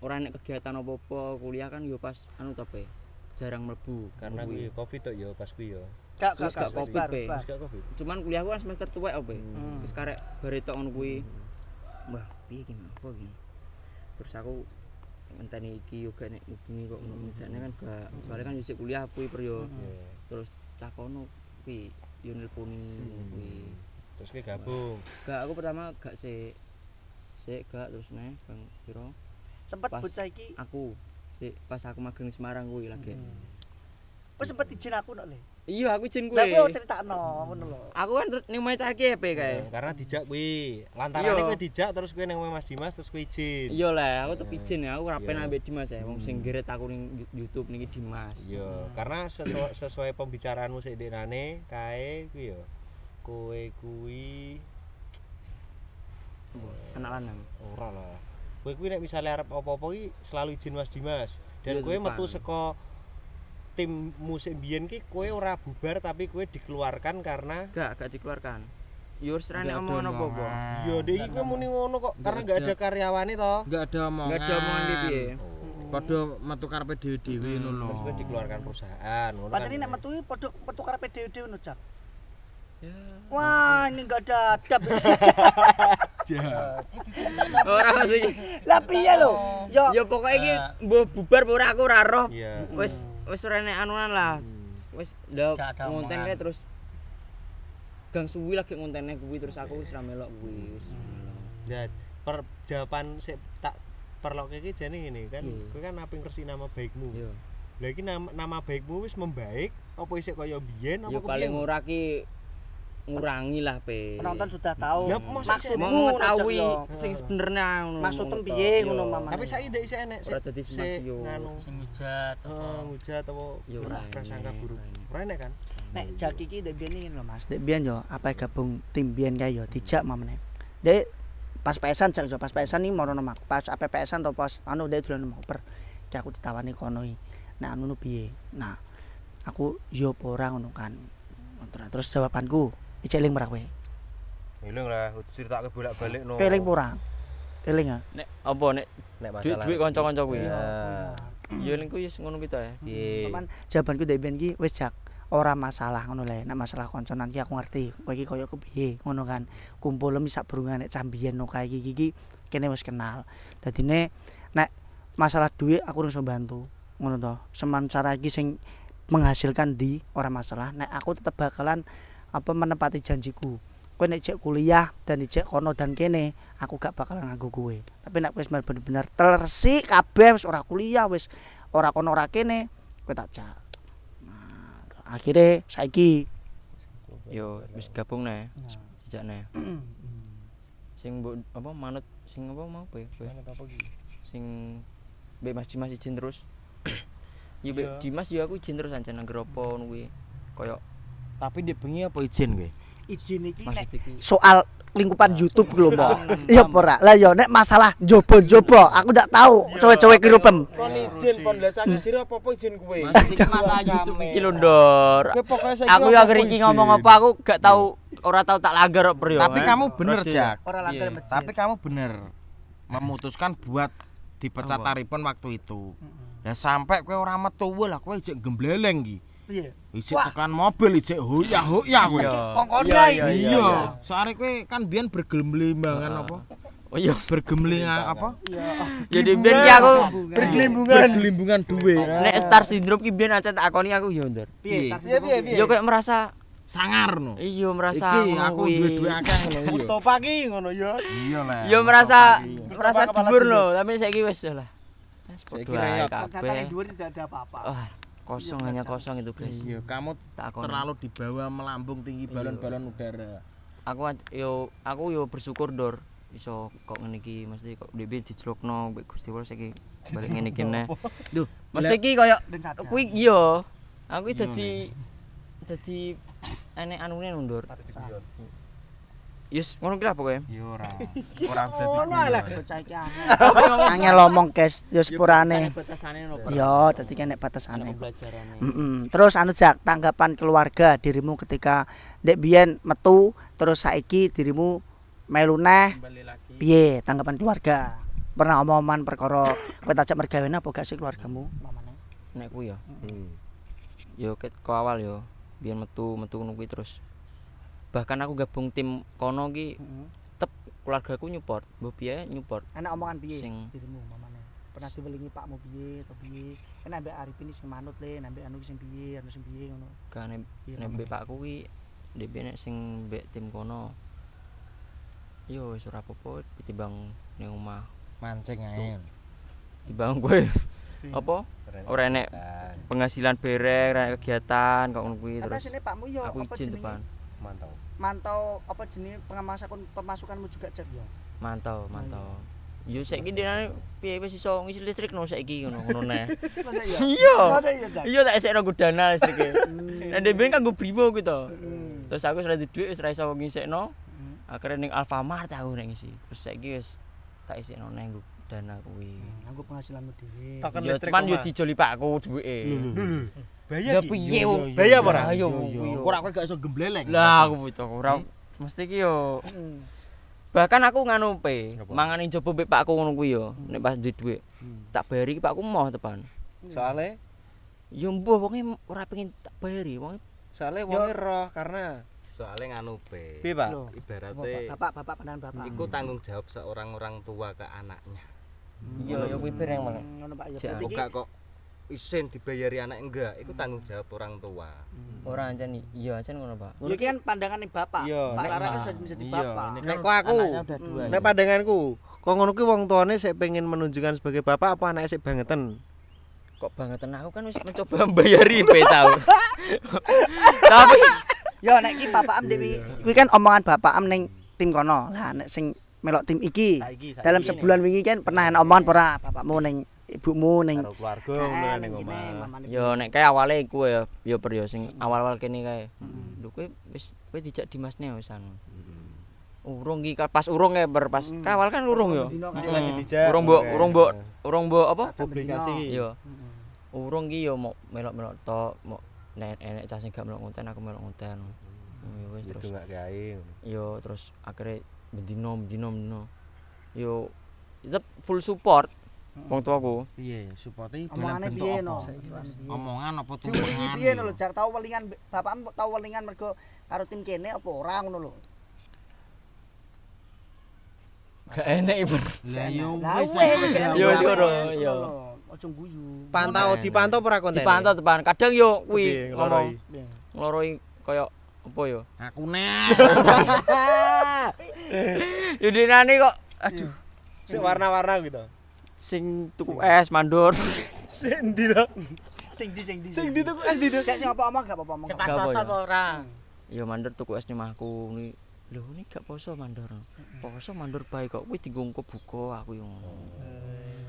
ora nek kegiatan apa-apa kuliah kan yo pas anu tope jarang mlebu karena kuwi covid tok ya pas kuwi ya gak gak gak covid pe cuman kuliahku kan semester tuwek opo e. hmm. terus karek berita ngono kuwi wah hmm. piye iki opo iki terus aku ngenteni iki yo hmm. gak nek ngubungi kok hmm. kan soalnya kan wis kuliah kuwi per yo hmm. terus cakono kuwi yo nelponi hmm. terus ki gabung gak aku pertama gak sik sik gak terus nek bang piro sempet bocah iki aku si, pas aku magang Semarang kuwi lagi. Hmm. Oh, sempat izin aku nak le. Iya, aku izin kuwi. Lah aku critakno ngono lho. Aku kan ning omahe Cak EP kae. Oh, karena dijak kuwi. Lantaran iya. kuwi dijak terus kuwi ning omahe Mas Dimas terus kuwi izin. Iya le, aku tuh izin ya, aku ra pen ambek Dimas ya. Wong hmm. sing aku ning YouTube niki Dimas. Iya, hmm. karena sesuai, pembicaraanmu sik dinane kae kuwi ya. Kowe kuwi anak lanang. Ora lah. kowe kuwi nek misale arep opo-opo ki selalu izin Mas Dimas. Dan kowe metu seko tim musik biyen ki kowe ora bubar tapi kowe dikeluarkan karena gak gak dikeluarkan. Yo serane nek omongan opo apa Yo ndek iki kowe muni ngono kok karena gak ada karyawane to. Gak ada omongan. Gak ada omongan piye. Oh. Padha metu karepe dhewe-dhewe hmm, ngono lho. Wis dikeluarkan perusahaan ngono. Padahal nek metu padha metu karepe dhewe-dewe ngono, Cak. Ya. Wah, ini gak ada adab. dia. Ora mesti. Lah piye lho? Ya ya pokoke iki eh. mbuh bubar ora aku ora roh. Wis wis ora enek anunan lah. Hmm. Wis ngonten kene terus gang suwi lagi ngontennya kuwi terus aku wis ra melok kuwi wis. Hmm. per jawaban sik tak perlok iki jane ngene kan. Kuwi kan aping kersi nama baikmu. Iya. Lah iki nama, baikmu wis membaik apa isih kaya biyen apa kuwi? Ya paling ora ki ngurangi lah pe penonton sudah tahu maksudmu mau ngetahui sing sebenarnya maksud tembiye ngono mama tapi saya tidak bisa enek sudah jadi si nganu sing hujat hujat atau yurah prasangka buruk orang enek kan nek jaki ki dek bian ingin loh mas dek bian jo apa gabung tim bian kayak yo dijak mama nek pas pesan jang jo pas pesan nih mau nomak pas apa pesan atau pas anu dek tulen nomak per kayak aku ditawani konoi nah anu nu nah aku yo porang nu kan terus jawabanku Ijek eling ora lah, Eling ora, critake bolak-balik no. Eling ora? Eling ya. Nek apa nek nek masalah. Duit kanca-kanca kuwi. Iya. Ya eling kuwi wis ngono pita ya. Cuman jawabanku ndek ben iki wis jak ora masalah ngono lho. Nek masalah kanca nanti aku ngerti. Kowe iki kaya kepiye ngono kan. Kumpul lemi sak burungan nek cambian no kae iki iki kene wis kenal. Dadine nek masalah duit aku langsung bantu ngono to. Semancara iki sing menghasilkan di ora masalah. Nek aku tetep bakalan apa menepati janjiku kowe nek cek kuliah dan dicek kono dan kene aku gak bakalan nganggo kowe tapi nek wis bener-bener telersi kabeh wis ora kuliah wis ora kono ora kene kowe tak cak nah, akhirnya saiki yo wis gabung nih sejak nih sing bu, apa manut sing apa mau apa sing be dimas masih izin terus yo be dimas yo aku izin terus aja nang geropon kowe koyok tapi dia bengi apa izin gue izin iki soal lingkupan YouTube lho po. Hmm. Iya apa Lah ya nek masalah jobo-jobo aku ndak tahu iya, cewek-cewek ki iya. rupem. izin pon lek sak jero apa-apa izin gue? Masalah YouTube iki Aku ya ngringi ngomong apa aku gak tahu orang tahu tak langgar kok Tapi eh. kamu bener, Jak. Tapi kamu bener memutuskan buat dipecat taripun waktu itu. Ya sampai kowe ora metu lah kowe jek gembleleng iki. piye? Isik tekan mobil isik hoyah-hoyah kowe. Iya. Iya. Soare kowe kan biyen bergelimbangan apa? Oh iya bergelimbangan apa? Iya. Ya biyen ki aku bergelimbungan. Bergelimbungan duwe. Nek star syndrome ki biyen acet takoni aku ya, Ndur. Piye? Piye piye? Ya kowe merasa sangar no. Iya merasa iki aku duwe-duwe akeh lho iya. ki ngono ya. Iya lah. Ya merasa merasa dhuwur lho, tapi saiki wis lah. Wis padha kabeh. Kata dhuwur tidak ada apa-apa. kosong hanya kosong itu guys iya kamu terlalu dibawa melambung tinggi balon-balon udara aku yo aku yo bersyukur dor iso kok ngene iki mesti kok dhewe dijlokno mbek Gusti Allah saiki bali ngene iki ne lho mesti iki koyo kuwi yo aku dadi dadi enek anune mundur Yus, ngono kira pokoke? Ya ora. Ora dadi. Oh, ngono lah bocah iki aneh. Angel omong guys, yus purane. Yo, dadi kene batasane. Terus anu Jak, tanggapan keluarga dirimu ketika Dek Bian metu terus saiki dirimu meluneh piye tanggapan keluarga? Pernah omongan perkara kowe tak mergawe napa gak sih keluargamu? Nek ku ya. Hmm. Yo ket awal yo. Bian metu, metu ngono terus. bahkan aku gabung tim kono ki tetep hmm. keluarga ku nyupport mbok piye nyuport ana omongan piye sing dirimu mamane pernah diwelingi pak mau piye to piye kan ambek arip ini sing manut le ambek anu sing piye anu sing piye ngono kan nembe pakku ki ndek nek sing mbek tim kono yo wis ora apa-apa ditimbang ning omah mancing ae dibang kowe apa ora enek penghasilan bereng kegiatan kok ngono kuwi terus aku izin apa ini? mantau mantau apa jenis pengemasan pemasukanmu juga cek ya mantau oh, mantau Yo sik iki dene piye wis iso ngisi listrik no sik iki ngono-ngono ne. Masa iya? Iya. Masa iya, Cak? Iya tak isekno gudana listrik e. Hmm. Nek ndek ben kanggo brimo ku to. Hmm. Terus aku sudah di duit wis ra iso ngisekno. Hmm. Akhire ning Alfamart aku nek ngisi. Terus sik iki wis tak isekno ning dana kuwi. Nganggo penghasilanmu dhewe. Yo cuman yo dijoli pakku duwe e. Bayar iki. Ya Bayar apa ora? Ayo. Ora kowe gak iso gembleleng. Lah aku buta ora. Hmm. Mesti iki yo. Hmm. Bahkan aku nganupe, mangani jobo mbek Pakku ngono kuwi yo, hmm. nek pas duwe Tak bayari iki Pakku moh tepan. Soale yo mbuh wonge ora pengin tak bayari, wonge soale wonge roh karena soale nganupe. Piye, Pak? Ibarate bapak-bapak panan bapak. Iku tanggung jawab seorang orang tua ke anaknya. yo kuwi bener yang ngono. Pak, yo kok isin dibayari anak enggak itu tanggung jawab orang tua hmm. orang aja nih iya aja ngono pak ya kan pandangan bapak pak Rara kan sudah menjadi bapak ini aku anaknya udah dua hmm. nek pandanganku kok ngono ki wong tuane sik pengen menunjukkan sebagai bapak apa anaknya sik bangetan kok bangetan aku kan wis mencoba membayari pe tau tapi yo nek iki bapak am dewi kuwi kan omongan bapak am ning tim kono lah nek sing melok tim iki dalam sebulan wingi kan pernah ana omongan ora bapakmu ning ibumu mu karo keluarga ah, ning omah. Ya nek kae awale iku ya ya sing awal-awal kene kae. Lho kowe wis kowe dijak Dimas ne Urung iki pas urung ya per pas kawal kan urung ya. Urung mbok urung mbok urung mbok apa publikasi iki. Ya. Urung iki ya mok melok-melok tok mok enek cah sing gak melok ngoten aku melok ngoten. Mm, ya wis terus. Ya terus akhirnya bendino bendino. Yo tetap full support wong tuaku. Iya, supporte dengan bentuk apa? No. Oh. Omongan apa tumpengan? Piye lho, jar tau welingan bapakmu tau welingan mergo karo tim kene apa ora ngono lho. Gak enak ibu. Lah yo wis. Yo yo yo. Ojo guyu. Pantau dipantau ora konten. Dipantau depan. Kadang yo kuwi ngomong. Ngloroi koyo apa yo? Aku nek. Yudinani kok aduh. Sik warna-warna gitu. sing tuku es mandor sing di lo sing di sing di sing di tuku es di lo sing apa omong gak apa omong sing pas pasan orang iya hmm. mandor tuku es nyemahku ini loh ini gak poso mandor poso mandor baik kok wih tinggung kok buko aku yang hmm.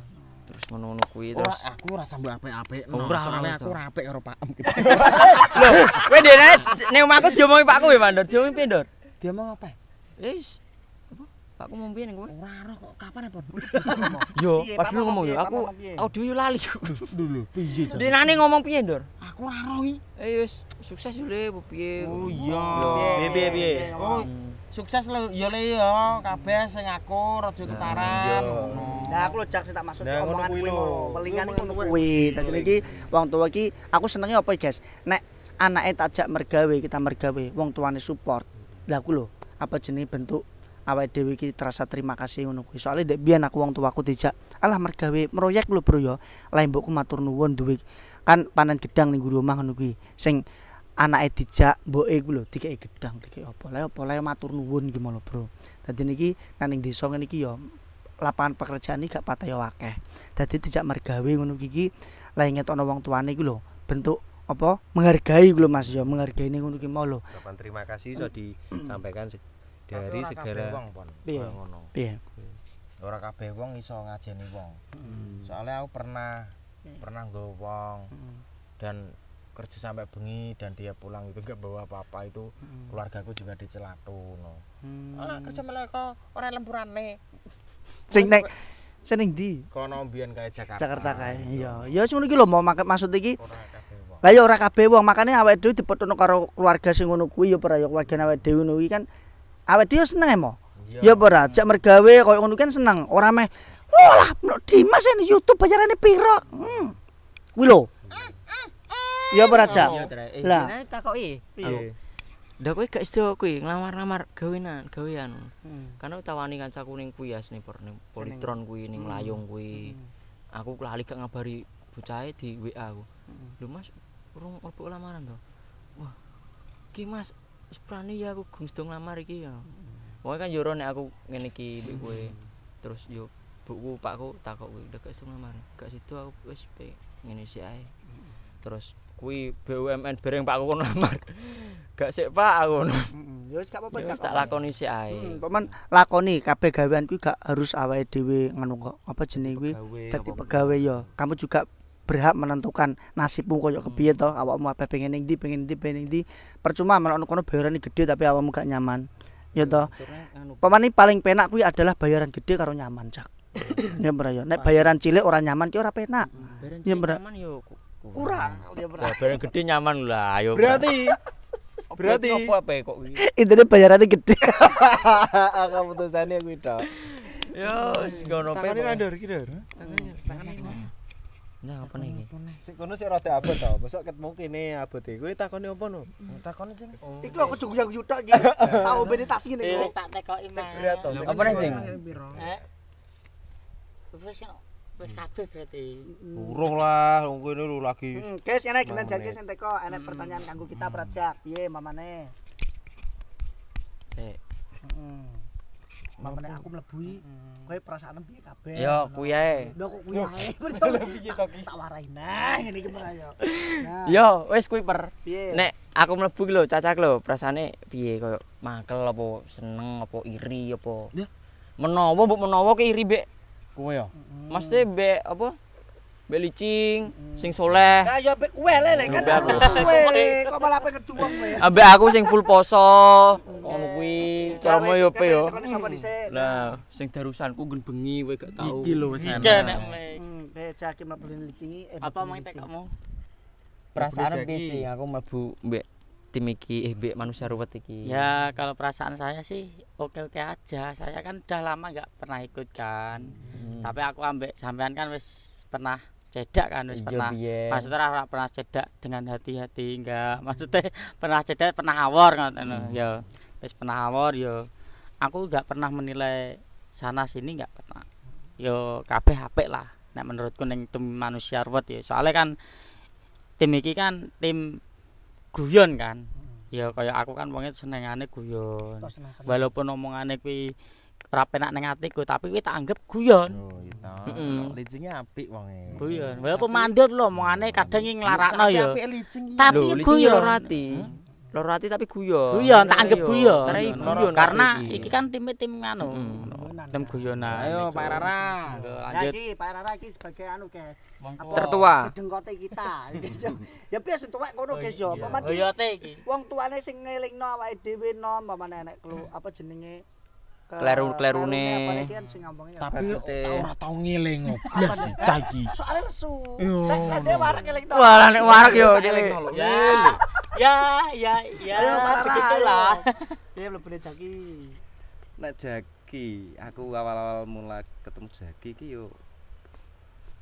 terus ngono-ngono kuwi terus aku ora sambung apik-apik aku ora apik karo Pak Am gitu lho nek omahku diomongi Pakku ya mandor diomongi pindur diomong apa wis Aku mau piye ning kowe? Ora roh kok kapan apa? Yo, pas lu ngomong yo, aku audio yo lali. Dulu. Piye? Denane ngomong piye, Dor? Aku ora roh iki. Eh wis, sukses yo le, piye? Oh iya. Piye piye oh, sukses lo yo le yo kabeh sing aku rojo tukaran. Lah aku lojak sing tak maksud omongan kuwi lo. Pelingan ngono kuwi. Dadi iki wong tuwa iki aku senenge apa, Guys? Nek anake tak ajak mergawe, kita mergawe, wong tuane support. Lah aku lho apa jenis bentuk awake dhewe iki terasa terima kasih ngono kuwi. Soale ndek biyen aku wong tuaku dijak alah mergawe proyek lho Bro ya. Lah mbokku matur nuwun duwe kan panen gedang ning guru omah ngono kuwi. Sing anake dijak mboke kuwi lho dikeki gedang, dikeki apa. Lah apa lah matur nuwun iki malah Bro. Dadi niki nang ning desa ngene iki ya lapangan pekerjaan iki gak patayo akeh. Dadi dijak mergawe ngono kiki lah ngetokno wong tuane iki lho bentuk apa menghargai kuwi Mas ya, menghargai ngono kuwi malah. Terima kasih iso mm. disampaikan dari segala piye ngono piye ora kabeh wong iso ngajeni wong hmm. soalnya aku pernah pernah nggo wong hmm. dan kerja sampe bengi dan dia pulang itu enggak bawa apa-apa itu hmm. keluargaku juga dicelatu no hmm. ah, kerja malah kok orang lemburane sing nek seneng di kono mbiyen kae Jakarta Jakarta kae iya ya wis ngono iki lho mau maksud maksud iki lah ya ora kabeh wong makane awake dhewe dipetuno karo keluarga sing ngono kuwi ya ora ya kewajiban awake dhewe ngono kan awet dia seneng emo ya apa lah cak mergawe kau yang kan seneng orang meh walah menurut Dimas ini youtube bayarannya piro hmm. wilo ya apa raja oh, eh, lah Ndak kowe gak iso kowe ngelamar-lamar gawenan, gawean. Hmm. Karena utawani kancaku ning Kuyas ning Por Politron kuwi ning hmm. Layung kuwi. Hmm. Aku lali gak ngabari bocahe di WA aku. Lho Mas, urung mlebu lamaran to. Wah. Ki Mas, wis prani ya aku gum sedo nglamar iki ya. Wong kan yo nek aku ngene iki mbek Terus yo buku pakku takok kowe nek lamar, sedo situ aku wis pe ngene sik ae. Terus kuwi BUMN bereng pakku kono lamar. Gak sik pak aku. Yo wis gak apa-apa tak lakoni sik ae. Paman lakoni kabeh gaweanku gak harus awake dhewe ngono kok. Apa jenenge kuwi? Dadi pegawai yo. Kamu juga berhak menentukan nasibmu koyo hmm. kepiye awak awakmu apa pengen ning ndi pengen ndi pengen ndi percuma ono kono bayaran gede tapi awakmu gak nyaman ya Paman pemani paling penak kuwi adalah bayaran gede karo nyaman cak ya bro nek bayaran cilik orang nyaman ki ora penak hmm, ya bro kurang ya bro ya bayaran gede nyaman lah ayo berarti ya? berarti opo apa ya kok kuwi intine bayarane gede keputusane kuwi toh yo wis ngono pe tangan ndur ki ndur Nah, apa nih? Sik kono sik rada abot to. Mosok ketemu kene abot iki. E. takoni opo no? Hmm, Takone jeng. Oh, Iku aku cukup yang yuta iki. Tau bene tas ngene iki. Wis tak tekoki mah. Berat to. Apa nih jeng? Eh? Wis sing wis kabeh berarti. Hmm. Urung lah, wong lagi. Oke, sing enek kene jadi sing teko enek pertanyaan kanggo kita prajak. Piye mamane? Sik. Hmm. mamane aku mlebui kowe perasaanmu piye kabeh yo kuwi ae lho kok kuwi ae tak warai ngene iki per ayo yo wis kuwi per nek aku mlebu iki lho cacak lho perasaane piye koyo mangkel apa seneng apa iri apa menawa mbok menawa ke iri mbek kowe yo mesti be, apa belicing sing soleh nah yo ya, ambek kowe le kan kok malah pe ngeduwong kowe aku sing full poso ngono anu kuwi caramu yo pe yo lah sing darusanku gen bengi kowe gak tau iki lho wis ana iki nek hmm, beca ki eh, mlebu licingi apa mang tekmu perasaan piye aku mabu. mbek tim iki eh mbek manusia ruwet iki ya kalau perasaan saya sih oke-oke aja saya kan udah lama nggak pernah ikut kan hmm. tapi aku ambek sampean kan wis pernah cedak kan wis pernah maksudnya ora pernah cedak dengan hati-hati enggak maksudnya pernah cedak pernah awor ngoten lho hmm. ya wis pernah awor ya aku enggak pernah menilai sana sini enggak pernah yo kabeh apik lah nek menurutku ning tim manusia ruwet ya soalnya kan tim iki kan tim guyon kan hmm. ya kaya aku kan wong senengane guyon walaupun omongane kuwi ora penak ning ati ku tapi kuwi tak anggap guyon. Oh, gitu. Mm -mm. Licinge apik wonge. Guyon. pemandut lho omongane kadang iki nglarakno ya. Tapi licin. Tapi guyon lho ati. Hmm? Lho ati tapi guyon. Guyon tak anggap guyon. Hmm. Karena iki kan tim tim anu. Tim guyonan. Ayo Pak Rara. Lanjut. Iki Pak Rara iki sebagai anu guys. Tertua. Gedengkote kita. Ya biasa tuwa ngono oh, guys ya. Pemandut. Oh iya te iki. Wong tuane sing ngelingno awake dhewe nom nenek klu apa jenenge kleru klerune kan tapi orang tau ngeling blas cah iki soal lesu nek warak ngeling to wah nek warak yo ya, iya, ya, iya. ya ya ya begitulah belum punya jaki nek jaki aku awal-awal mula ketemu jaki iki yo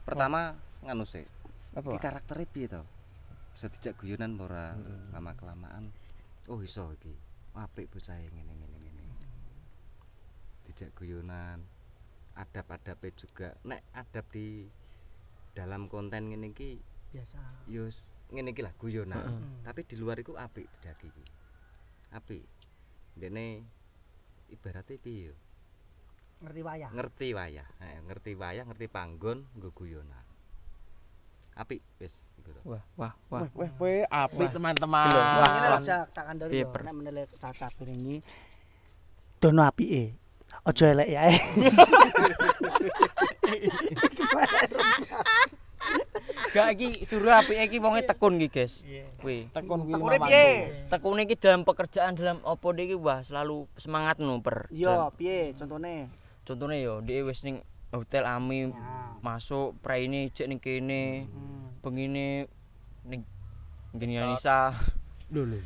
pertama nganu sih iki karaktere piye to bisa dijak guyonan ora hmm. lama kelamaan oh iso iki apik bocah ini. E ngajak guyonan adab-adabe juga nek adab di dalam konten ngene ki biasa yus ngene iki lah guyonan mm tapi di luar itu api jadi api apik dene ibaratnya piyo ngerti wayah ngerti wayah eh, ngerti wayah ngerti panggon nggo guyonan api wis gitu. wah wah wah wah wah api teman-teman wah ini cak tak kandani nek menele cacat ini dono eh Ojo elek ya. Eh. Gak iki suruh apike iki wonge tekun iki, Guys. Kuwi. Tekun kuwi Tekune iki dalam pekerjaan dalam opo iki wah selalu semangat nuper. Iya, piye contone? Contone yo dhewe wis ning hotel Ami masuk pre ini cek ning kene. Hmm. Pengine ning Genialisa.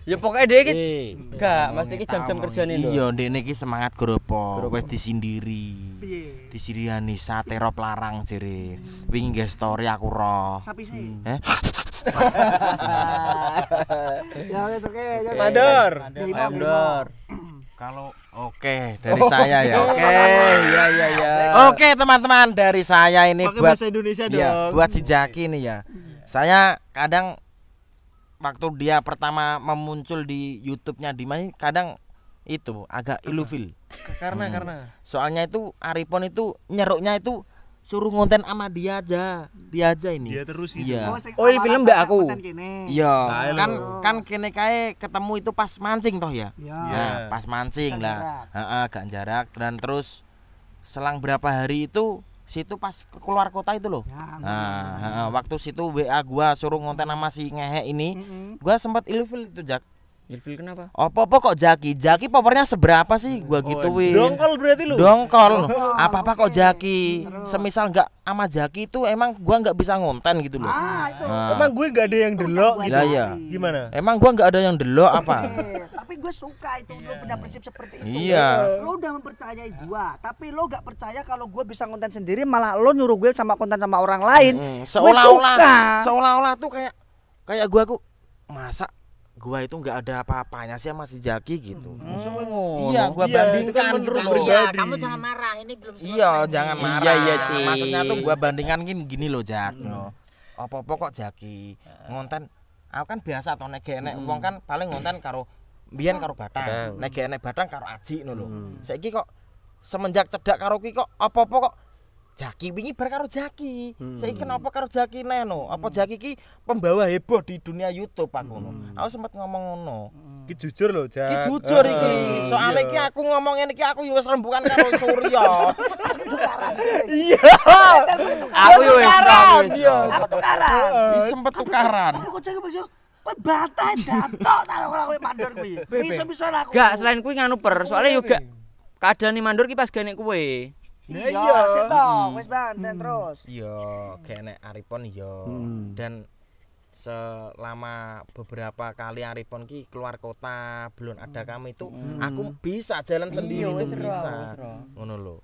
Ya pokoknya dia iki eh, gak Mas iki jam-jam kerjane lho. Iya, ndekne iki semangat grupo wis disindiri. Piye? Disiriani sate rop larang jere. Wingi nggih story aku roh. sih. Hmm. Eh. Ya wis oke, ya. ya. Mandor. Mandor. Kalau Oke, dari saya ya. Oh. Oke, ya ya ya. Oke, teman-teman, dari saya ini buat bahasa Indonesia iya, dong. buat si Jaki nih ya. Saya kadang waktu dia pertama memuncul di YouTube-nya di mana? kadang itu agak ilufil karena hmm. karena soalnya itu Arifon itu nyeruknya itu suruh ngonten sama dia aja dia aja ini dia terus gitu. iya oh, oh film gak kan aku iya nah, kan iya. kan kene kae ketemu itu pas mancing toh ya ya nah, iya. pas mancing lah heeh gak jarak dan terus selang berapa hari itu situ pas keluar kota itu loh. Ya, nah, nah, waktu situ WA gua suruh ngonten sama si ngehe ini, mm -hmm. gua sempat ilfil itu Jak. Ilfil kenapa? Apa-apa kok Jaki? Jaki popernya seberapa sih gua oh, gituin. Oh, dongkol berarti lu. Dongkol. Oh, Apa-apa kok Jaki. Semisal nggak sama Jaki itu emang gua nggak bisa ngonten gitu loh. Ah, itu. Nah. Emang gue nggak ada yang delok gitu. Iya. Gimana? Emang gua nggak ada yang delok apa? Iya, tapi gue suka itu lu punya prinsip seperti itu. Iya. Lo udah mempercayai gua, tapi lo nggak percaya kalau gua bisa ngonten sendiri malah lo nyuruh gue sama konten sama orang lain. Hmm, seolah-olah seolah-olah tuh kayak kayak gua aku masa gua itu nggak ada apa-apanya sih sama si Jaki gitu. Hmm. Oh, iya, gua iya, kan bandingkan kan menurut kamu, pribadi. Ya, kamu jangan marah, ini belum selesai. Iya, jangan iya, marah. Iya, iya, Maksudnya tuh gua bandingkan gini, gini loh, Jak. Hmm. Apa-apa kok Jaki ngonten aku kan biasa atau nek enek hmm. wong kan paling ngonten karo biyen karo Batang. Nek enek Batang karo Aji ngono lho. Hmm. Saiki kok semenjak cedak karo ki kok apa-apa kok Jaki wingi bar karo Jaki. Hmm. Saiki kenapa karo Jaki Neno? Apa hmm. Jaki iki pembawa heboh di dunia YouTube aku ngono. Hmm. Aku sempat ngomong ngono. Hmm. jujur lho, Jak. Ki jujur uh, iki. Hmm. Soale iki aku ngomong ngene iki aku yo wis rembukan karo Surya. Iya. aku yo wis tukaran. Aku tukaran. Wis sempat tukaran. Aku cek bojo. Kowe batah datok ta karo aku mandur kuwi. Bisa-bisa aku. Enggak, selain kuwi nganu per, soalnya yo gak kadane mandur ki pas gane kuwe. Iya, sito, hmm. wis banten hmm. terus. Iya, kayak nek Arifon iya. Hmm. Dan selama beberapa kali Arifon ki keluar kota, belum ada hmm. kami itu, hmm. aku bisa jalan hmm. sendiri itu seru, bisa. Ngono lho.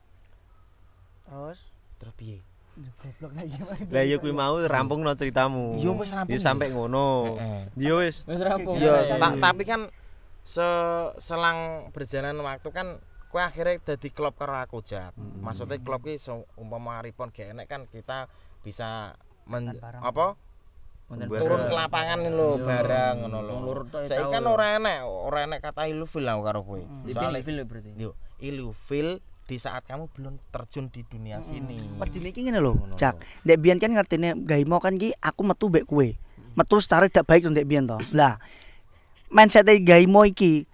Terus terus piye? Goblok ya Lah iya kuwi mau rampungno ceritamu. Iya wis rampung. Ya sampe ngono. Iya wis. Wis rampung. Iya, tapi kan selang berjalan waktu kan kowe akhirnya dadi klub karo aku Mm hmm. maksudnya klub ki umpama ripon gak enek kan kita bisa men, apa Bener. turun ke lapangan lho iya. bareng ngono lho. Ya, Saiki kan ora enek, orang enek kata ilufil lah karo kue. Hmm. Ilu ilufil berarti. Yo, ilufil di saat kamu belum terjun di dunia sini. hmm. sini. Medine iki ngene lho, Cak. Ndek biyen kan ngertine gaimo kan ki aku metu mbek kue, mm. Metu secara tidak baik dek biyen to. Lah, mindset gaimo iki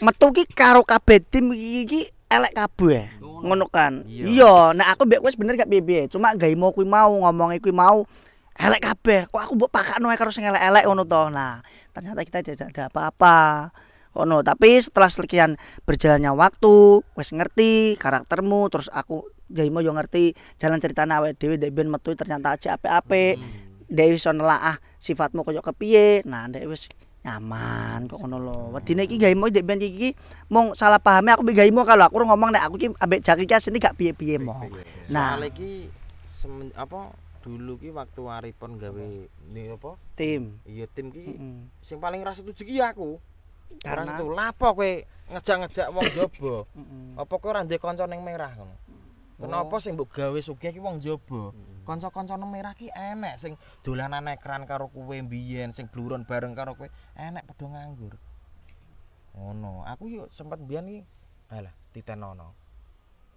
metu ki karo kabeh tim iki elek kabeh. Ngono kan. Iya, iya nek nah aku mbek wis bener gak piye cuma Cuma mau kuwi mau ngomongnya kuwi mau elek kabeh. Kok aku mbok pakakno karo sing elek-elek ngono to. Nah, ternyata kita tidak ada apa-apa. Kono, tapi setelah sekian berjalannya waktu, wes ngerti karaktermu, terus aku jaimu yo ngerti jalan cerita nawe dewi ndek ben metu ternyata aja ape apik Hmm. Dewi so nelaah sifatmu koyo kepiye. Nah, Dewi. nyaman kok ngono lho. Wedine iki gaimo dek ben iki mung salah pahami aku bi gaimo kalau aku ngomong nek aku iki abek jari kias ini gak piye-piye mo. Nah, soal iki apa dulu ki waktu aripun gawe ni apa? Tim. Iya tim ki mm. sing paling ra setuju ki aku. Karena itu lapo kowe ngejak-ngejak wong jaba. apa kowe ora ndek kanca ning merah ngono. Kenapa oh. sing mbok gawe sugih ki wong jaba? kanca-kanca merah ki enek sing dolanan ekran karo kowe mbiyen sing blurun bareng karo kowe enek padha nganggur ngono aku yuk sempat mbiyen ki alah titenono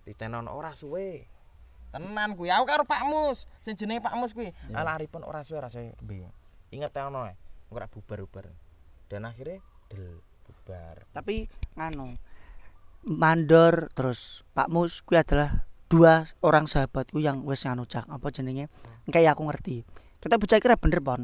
titenono ora suwe tenan kuwi aku karo Pak Mus sing jenenge Pak Mus kuwi yeah. alaripun ora suwe ora suwe mbiyen inget ana e, ora bubar-bubar dan akhirnya del bubar tapi ngono mandor terus Pak Mus kuwi adalah dua orang sahabatku yang wes nganu cak apa jenenge kayak aku ngerti kita bicara kira bener pon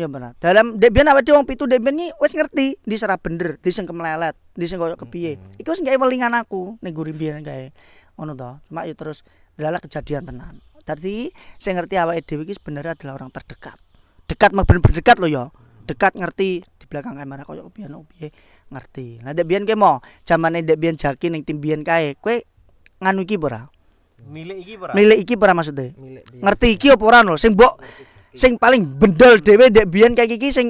ya benar dalam debian apa wong pitu debian ini wes ngerti di serap bener di sing kemelelet di sing koyok kepiye hmm. itu wes gak ewelingan aku nih gurih biar kayak ono toh cuma ya terus adalah kejadian tenan tadi saya ngerti awal edw ini sebenarnya adalah orang terdekat dekat mah bener berdekat loh yo, ya. dekat ngerti di belakang kamera kau piye no piye ngerti nah debian biyen mau zaman ini debian jaki neng timbian kayak, kae nganu iki Milik iki ora. Milik iki ora maksude. Ngerti iki opo ora lho sing mbok sing paling bendel dhewe ndek biyen kayak iki sing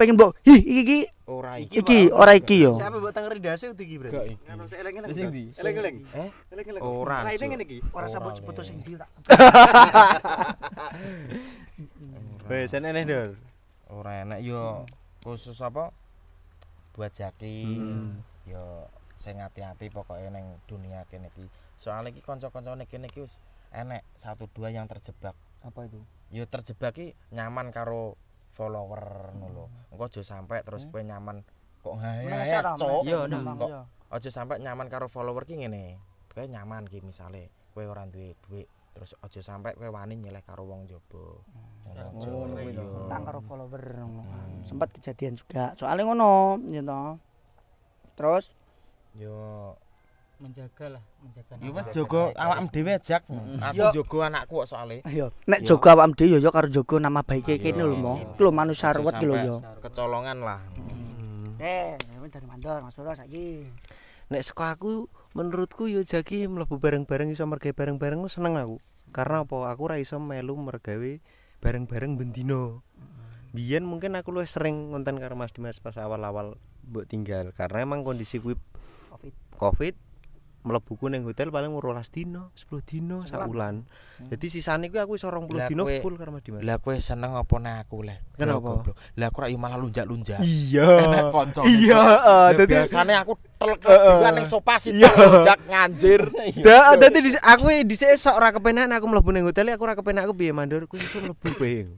pengen mbok hi iki iki ora iki. Iki ora iki yo. Siapa mbok tangeri dase iki berarti? Gak. Ngono sik eleng-eleng. Sing ndi? Eleng-eleng. Eh? eleng Ora. Ora ini ngene iki. Ora sabut sebut sing ndi tak. Wes ene ne, Dul. Ora enak yo khusus apa? Buat jaki. Hmm. Yo sing ati-ati pokoknya ning dunia kene iki. soalnya ki konco-konco kene ki enek satu dua yang terjebak apa itu yo terjebak ki nyaman karo follower hmm. nulo engko aja sampai terus hmm. nyaman kok ngaya cok yo kok aja sampai nyaman karo follower ki ngene kowe nyaman ki misale kowe ora duwe duit terus aja sampe kowe wani nyeleh karo wong jaba hmm. karo follower hmm. sempat kejadian juga soalnya ngono you know. terus yo menjagalah menjaga yo wis jaga awakmu dhewe jak hmm. aku jaga anakku kok soalé yo nek jaga awakmu dhewe yo yo karo jaga nama baike kene lho mo klo manusia ruwet lho yo kecolongan lah hmm. eh dari mandor mas ora saiki nek saka aku menurutku yo jagi mlebu bareng-bareng iso mergawe bareng-bareng seneng aku karena apa aku ora iso melu mergawe bareng-bareng bendino biyen mungkin aku luwih sering ngonten karo Mas Dimas pas awal-awal mbok tinggal karena emang kondisi kuwi covid, COVID mlebuku ning hotel paling 12 dino, 10 dino sakulan. Hmm. Jadi sisane kuwi aku iso 20 dino full karena Mas Dimas. Lah kowe seneng apa nek aku le? Kenapa? Lah aku ra malah lunjak-lunjak. Iya. Enak kanca. Iya, eh, dadi biasane aku telek eh, eh, dhewe ning sofa sithik iya. lunjak nganjir. Iya. Da dadi aku e dhisik e sok ra kepenak aku mlebu ning hotel aku ra kepenak aku biar mandor. aku iso mlebu kowe.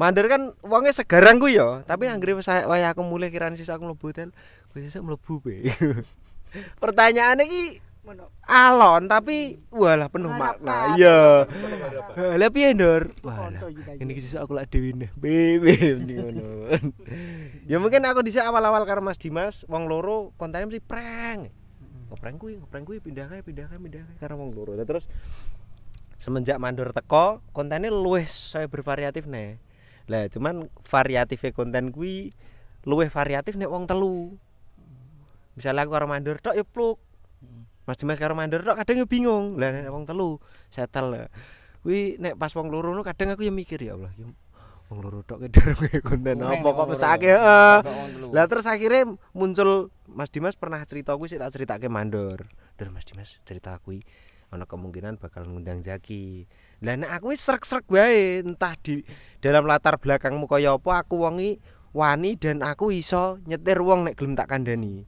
Mandor kan uangnya segarang gue yo. tapi anggere wis wayahe aku mulih kirane sisa aku mlebu hotel, wis sesuk mlebu be pertanyaannya ki alon tapi walah penuh makna iya lebih endor ini kisah aku lah dewi nih bebe ya mungkin aku bisa awal-awal karena Mas Dimas wong loro kontennya mesti prank ngopreng kuwi ngopreng kuwi pindah kae pindah kae pindah kae karena wong loro terus semenjak mandor teko kontennya luwes saya bervariatif nih lah cuman variatifnya konten kuwi luwes variatif nih wong telu misalnya aku karo mandor tok ya pluk hmm. Mas Dimas karo mandor tok kadang ya bingung lah nek wong telu setel kuwi nek pas wong loro no, kadang aku ya mikir ya Allah ya wong loro tok kedurunge konten apa kok mesake lah terus akhirnya muncul Mas Dimas pernah cerita kuwi sik tak critake mandor dar Mas Dimas cerita kuwi ana kemungkinan bakal ngundang Jaki lah nek aku wis srek-srek wae entah di dalam latar belakangmu kaya apa aku wangi wani dan aku iso nyetir wong nek gelem tak kandani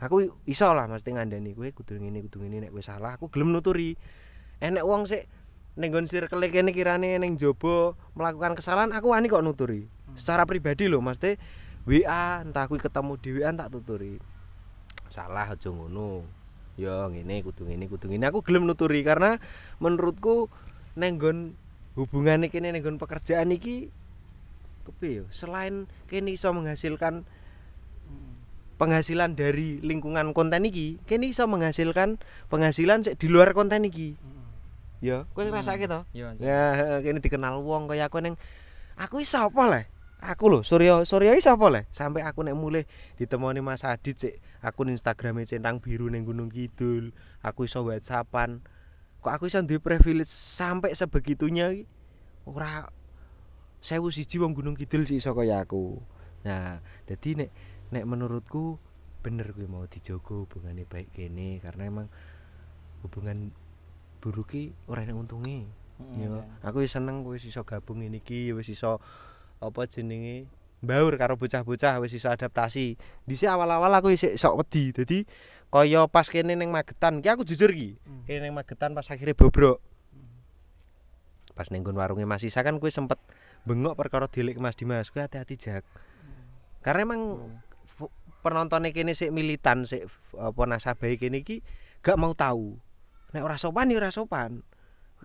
aku iso lah mesti ngandani kowe kudu ngene kudu ngene nek kowe salah aku gelem nuturi enek wong sik ning nggon circle e kene kirane ning jaba melakukan kesalahan aku wani kok nuturi hmm. secara pribadi lho mesti WA entah aku ketemu dhewe tak tuturi salah aja ngono yo ngene kudu ngene kudu ngene aku gelem nuturi karena menurutku ning nggon hubungane kene ning nggon pekerjaan iki kepiye selain kene iso menghasilkan penghasilan dari lingkungan konten iki kene iso menghasilkan penghasilan di luar konten iki. Heeh. Ya, kowe ngrasake to? Ya, kene dikenal wong kaya aku ning aku iso apa le? Aku lho Surya, Surya iso apa le? Sampai aku nek mulih ditemoni Mas Adit sik akun Instagrame centang biru ning Gunung Kidul, aku iso WhatsAppan. Kok aku iso duwe privilege sampai sebegitunya iki? Ora sewu siji wong Gunung Kidul sik iso kaya aku. Nah, dadi nek nek menurutku bener gue mau dijogo hubungannya baik gini karena emang hubungan buruki orang yang untungi mm, yeah. Iya. aku seneng wis so gabung ini ki wis so apa jenenge baur karo bocah-bocah wis iso adaptasi Di sini awal-awal aku isik sok wedi dadi kaya pas kene ning Magetan ki aku jujur ki mm. kene ning Magetan pas akhirnya bobrok mm. pas ning warunge Mas Isa kan kuwi sempet bengok perkara delik Mas Dimas kuwi hati-hati jak mm. karena emang mm. penontone kene sik militan sik apa nasabah kene iki gak mau tahu. Nek ora sopan ya ora sopan.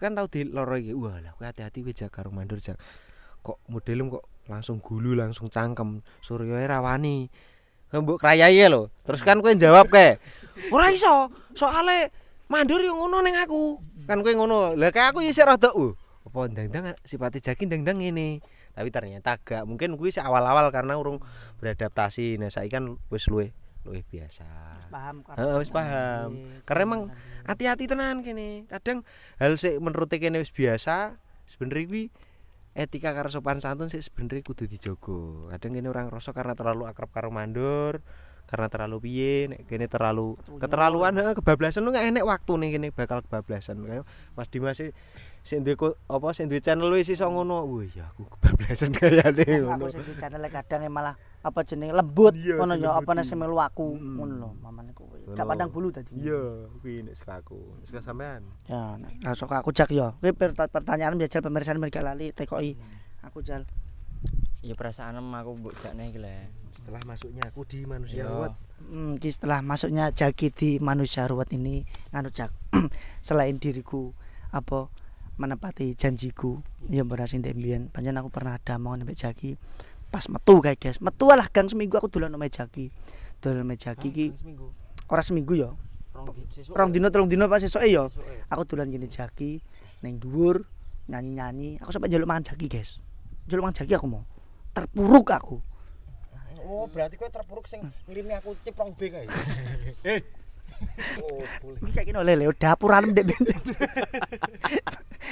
Kan tahu di loro wah lah kowe hati-hati wae jaga karo mandur jak. Kok modelmu kok langsung gulu langsung cangkem. Suryo ora e wani. Kowe mbok krayai e lho. Terus kan kowe jawab kae. Ora iso. Soale mandur yo ngono ning aku. Kan kowe ngono. Lah kae aku isih rada uh. Apa ndang-ndang sipate jakin ndang-ndang ngene. tapi ternyata gak mungkin gue awal-awal karena urung beradaptasi nah saya kan wis luwe luwe biasa wis paham heeh wis paham karena emang hati-hati tenan kene kadang hal sik menurut kene wis biasa sebenarnya gue etika karo sopan santun sih sebenarnya kudu dijogo kadang kene orang rosok karena terlalu akrab karo karena terlalu piye nek kene terlalu keterlaluan kebablasan lu gak enek waktu nih kene bakal kebablasan Mas Dimas sih sing duwe apa sing duwe channel luwih iso ngono. Wah, ya aku kebablasan kayane ngono. Aku sing duwe channel kadang malah apa jeneng lembut ngono ya apa nek melu aku ngono lho maman iku kuwi. Gak pandang bulu tadi. Iya, kuwi nek sik aku. Sik sampean. Ya, nah sok aku jak ya. Kuwi pertanyaan biasa Pemirsaan mereka lali tekoi. Mm. Aku jal. Ya perasaan em aku mbok jakne iki Setelah masuknya aku di manusia ruwet. Hmm, di setelah masuknya jaki di manusia ruwet ini nganu jak. Selain diriku apa menepati janjiku ya mbak sing ndek mbiyen pancen aku pernah ada mau nembek jaki pas metu kae guys metu lah gang seminggu aku dolan nembek jaki dolan nembek jaki iki ora seminggu yo rong dino telung dino pas esuke yo aku dolan gini jaki ning dhuwur nyanyi-nyanyi aku sampe njaluk mangan jaki guys njaluk mangan jaki aku mau terpuruk aku oh berarti kowe terpuruk sing ngirimi aku ciprong B kae eh Iki kaya ngono lele dapuran ndek ben.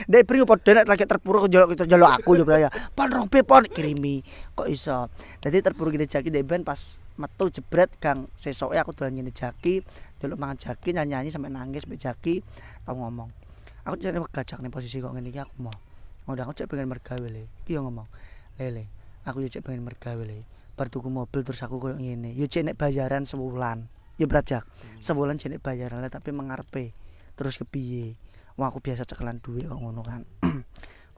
Ndek pring padha nek lagi terpuruk njolo aku ya. Pon rong pon kirimi kok iso. Dadi terpuruk ini jaki ndek ben pas metu jebret gang sesoke aku dolan nyene jaki, delok mangan jaki nyanyi-nyanyi sampe nangis mbek jaki tau ngomong. Aku jane wegajak posisi kok ngene iki aku mau. Ngono aku cek pengen mergawe le. Iki yo ngomong. Lele, aku yo cek pengen mergawe le. Bar tuku mobil terus aku koyo ngene. Yo cek nek bayaran sewulan. ya berajak hmm. sebulan jenis bayaran tapi mengarpe terus kepiye wah aku biasa cekelan duit kok ngono kan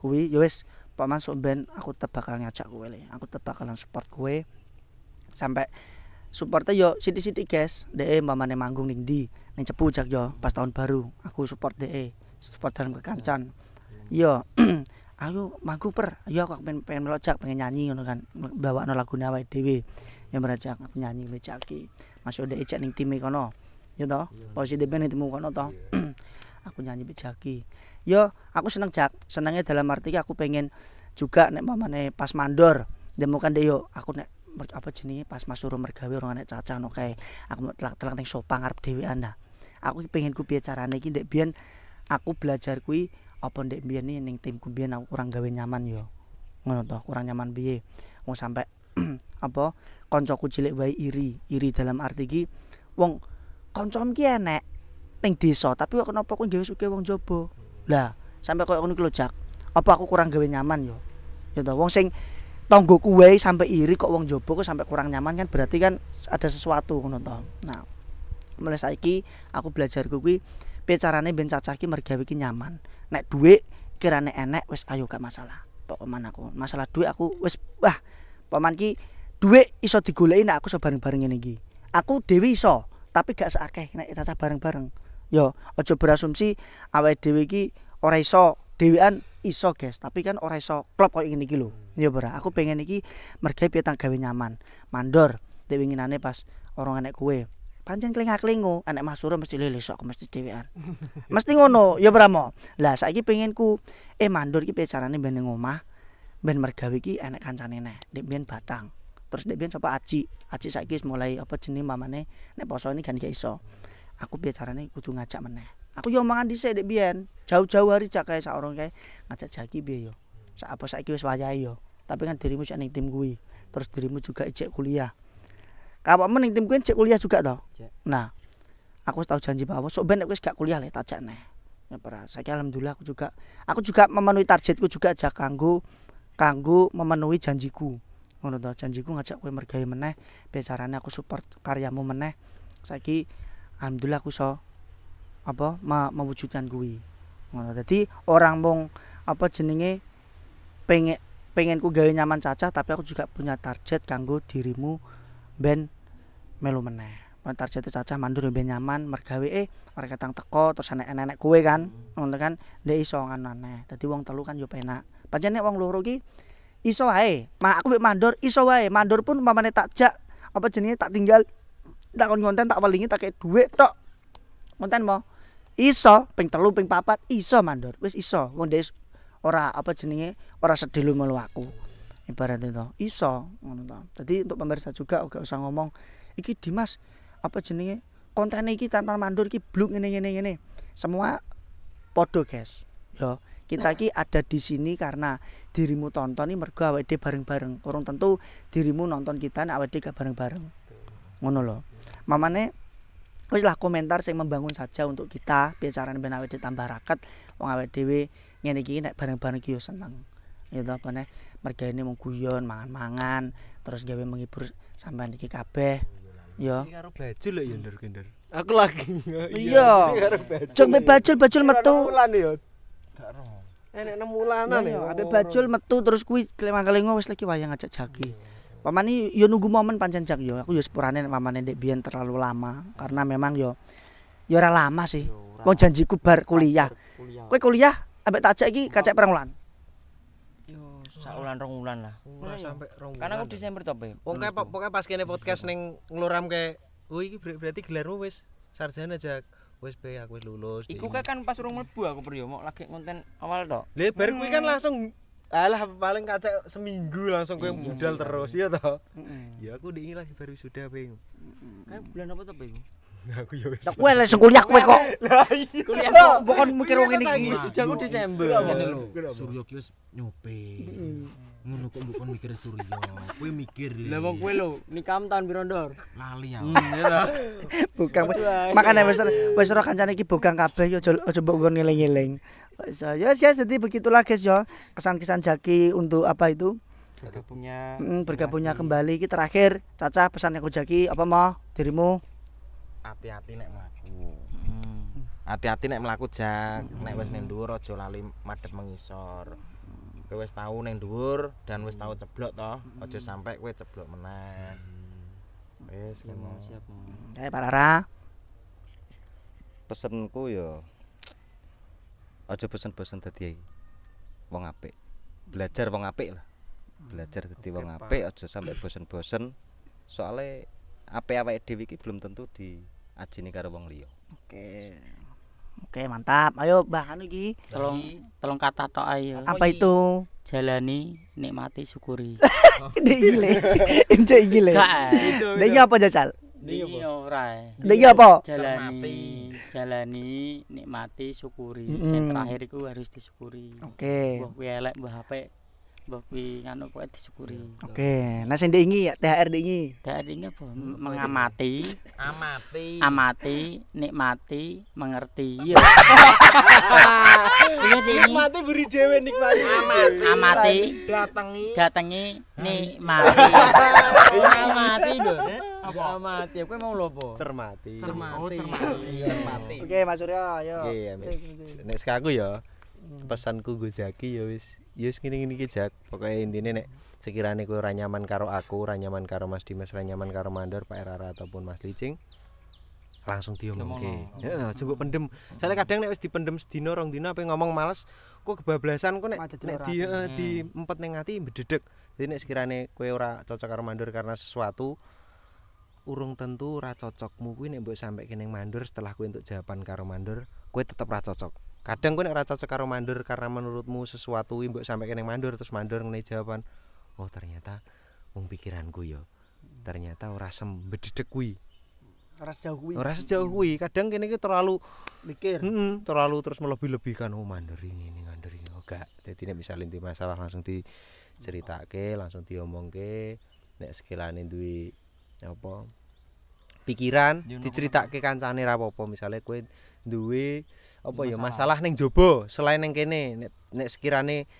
kuwi ya wis pak masuk aku tetap bakal ngajak kowe le aku tetap bakalan support kowe sampai supportnya yo city sithik guys DE mamane manggung ning di ning Cepu jak yo pas tahun baru aku support DE support dalam kekancan hmm. yo aku manggung per yo aku pengen pengen melojak pengen nyanyi ngono kan bawa no lagu TV yang merajak aku nyanyi mecaki masih udah ejak nih timi kono yo toh posisi dia nih timu kono toh aku nyanyi bejaki yo aku seneng jak senengnya dalam arti aku pengen juga nek mama pas mandor dia mau yo aku nek apa jenis pas mas suruh mergawe orang anak caca no aku mau telak telak nih sopang arab dewi anda aku pengen ku bicara nih gini biar aku belajar kui apa ndek biar nih nih timku biar aku kurang gawe nyaman yo ngono toh kurang nyaman biye mau sampai Apo, apa ku cilik wae iri iri dalam arti iki wong kancam ki enek ning desa tapi kok kenapa kok gawe suke wong jaba lah sampe koyo ngono kelojak apa aku kurang gawe nyaman yo ya ta wong sing tanggoku wae sampe iri kok wong jaba kok sampe kurang nyaman kan berarti kan ada sesuatu ngono ta nah mulai saiki aku belajar kuwi pecarane ben cacahi mergawe ki nyaman nek duwe kirane enek wis ayo gak masalah pokoke manaku masalah duit aku wis wah paman ki duit iso digolekin aku iso bareng-bareng ngene iki. Aku dhewe iso, tapi gak seakeh nek caca bareng-bareng. Yo, aja berasumsi awake dhewe iki ora iso, dhewean iso, guys, tapi kan ora iso klop koyo ngene iki lho. Yo, Bro, aku pengen iki mergawe piye tang nyaman. Mandor dhewe winginane pas orang enek kue. Pancen kelinga-kelingo, enek suruh mesti lele sok mesti dhewean. mesti ngono, yo Bro. Lah saiki penginku eh mandor iki piye carane ben ngomah. ben mergawi ki enek kancane neh ndek Batang terus ndek biyen sapa aci aci saiki mulai apa jenenge mamane nek poso ini kan gak iso aku piye carane kudu ngajak meneh aku yo mangan dhisik ndek biyen jauh-jauh hari cak kae sak orang kae ngajak jaki piye yo sak apa saiki wis wayahe yo tapi kan dirimu sik tim kuwi terus dirimu juga ijek kuliah kapokmu men tim kuwi ijek kuliah juga to iya. nah aku tau janji bahwa sok ben nek wis gak kuliah le tajak neh ya, saya alhamdulillah aku juga aku juga memenuhi targetku juga aja kanggo kanggo memenuhi janjiku ngono to janjiku ngajak kowe mergawe meneh becarane aku support karyamu meneh saiki alhamdulillah aku iso apa ma mewujudkan kuwi ngono dadi orang mong apa jenenge pengen pengenku gawe nyaman cacah tapi aku juga punya target kanggo dirimu ben melu meneh target cacah mandur ben nyaman mergawe eh mereka tang teko terus enek-enek kowe kan ngono kan ndek iso ngono dadi wong telu kan yo penak pancen wong loro iki iso wae mak aku mandor iso wae mandor pun pamane tak jak apa jenenge tak tinggal tak kon konten tak palingi tak kaya duit tok konten apa iso ping telu ping papat iso mandor wis iso wong des ora apa jenenge ora sedih lu melu aku ibarat itu iso ngono to dadi untuk pemirsa juga ora usah ngomong iki Dimas apa jenenge konten iki tanpa mandor iki blung ngene ngene ngene semua podo guys ya. Kita nah. ki ada di sini karena dirimu tonton ini mergo awd bareng-bareng. Kurang tentu dirimu nonton kita nek awake gak bareng-bareng. Ngono lho. Mamane wis lah komentar sing membangun saja untuk kita bicarane ben awake tambah raket wong awake dhewe ngene iki nek bareng-bareng ki yo seneng. Ya ta apa nih? mergaine mung guyon, mangan-mangan, terus gawe menghibur sampean iki kabeh. Ya. karo bajul lho ya Ndur Kinder. Aku lagi. Iya. iya. Sing karo baju Cuk bajul bajul metu. Gak enek nemu lanan ape bajul metu terus kuwi klemang-klengo wis lagi wayang ajak jagi pamane yo nunggu momen pancen jak yo aku yo sepurane pamane ndek biyen terlalu lama karena memang yo yo ora lama sih wong janjiku bar kuliah kowe kuliah tak ajak iki kacek perang wulan sak ulan rong ulan lah. Ora sampe rong ulan. Kan aku Desember to, Wong kae pokoke pas kene podcast ning ngeluram kae. Oh iki berarti gelarmu wis sarjana jak. wis be aku wis lulus. Iku kan, kan pas urung mlebu aku priyo, mok lagi ngonten awal tok. lebar bar kuwi kan hmm. langsung alah paling kacek seminggu langsung kowe budal terus ya toh. Hmm. Ya aku diingi lagi baru sudah be. Heeh. Hmm. Kayak bulan apa tuh be? aku ya wis. Aku lagi sekolah kowe kok. Lah Kuliah kok bukan mikir wong ini. Sudah aku Desember. Ngene lho. Suryo kios nyope. Heeh. ngono kok mbok mikir Suryo kowe mikir lho wong kowe lho nikam tahun piro lali ya bukan makane wis wis ora kancane iki bogang kabeh yo aja mbok nggon ngeling-eling so, yes guys jadi begitulah guys yo kesan-kesan Jaki untuk apa itu bergabungnya mm, bergabungnya kembali iki terakhir Caca pesan aku Jaki apa mau dirimu hati-hati nek mlaku hmm. hati-hati nek mlaku Jak nek wis nendur aja lali madhep mengisor kowe wis tau ning dhuwur dan wis tau hmm. ceblok to, aja hmm. sampe kowe ceblok meneh. Hmm. Wis ngono siap. Eh Pak Rara. Pesenku ya aja bosen-bosen dadi wong apik. Belajar wong apik lah. Belajar dadi wong apik aja sampe bosen-bosen. Soale apik awake dhewe iki belum tentu diajini karo wong liya. Oke. Oke mantap. Ayo bahannya lagi. Tolong tolong kata to ayo. Ya. Apa itu? Jalani, nikmati, syukuri. Ini gile. Ini gile. Ini apa jajal? Ini apa? Jalani, jalani, nikmati, syukuri. Mm. Yang terakhir itu harus disyukuri. Oke. Okay. Wah, buah mbah babi nganu kok disyukuri. Oke, nah sing ndek ya THR ndek iki. THR ini apa? Mengamati. Amati. Amati, nikmati, mengerti. Iya. beri dhewe nikmati. Amati. Amati. Datangi. Datangi nikmati. Amati lho, Apa amati? Kowe mau lho Cermati. Cermati. Oh, cermati. Oke, Mas Surya, ayo. Iya, Mas. Nek sekaku ya. Hmm. Pesanku Gozaki ya wis yes gini gini kejat pokoknya intinya nek sekiranya kue ranyaman karo aku ranyaman karo mas dimas ranyaman karo mandor pak rara ataupun mas licing langsung diom oke ya no. pendem saya kadang nek wis dipendem sedina rong dina apa ngomong males kok kebablasan kok nek Macet nek di, uh, di hmm. empat neng hati bededek jadi nek sekiranya kue ora cocok karo mandor karena sesuatu urung tentu ra cocokmu kuwi nek mbok sampe kene mandor setelah kuwi entuk jawaban karo mandor kuwi tetep ra cocok kadang gue ngerasa sekarang mandor karena menurutmu sesuatu ibu sampai kene mandor terus mandor ngene jawaban oh ternyata wong pikiranku yo ternyata ora sembededek kuwi ora sejauh kuwi ora sejauh kuwi kadang kene iki terlalu mikir terlalu terus melebih-lebihkan oh mandor ini ini mandor ini oh gak jadi nek misal inti masalah langsung diceritake langsung diomongke nek sekilane duwe apa pikiran diceritake kancane apa misalnya kowe duwe apa ya masalah ning jaba selain ning kene nek, nek sekirane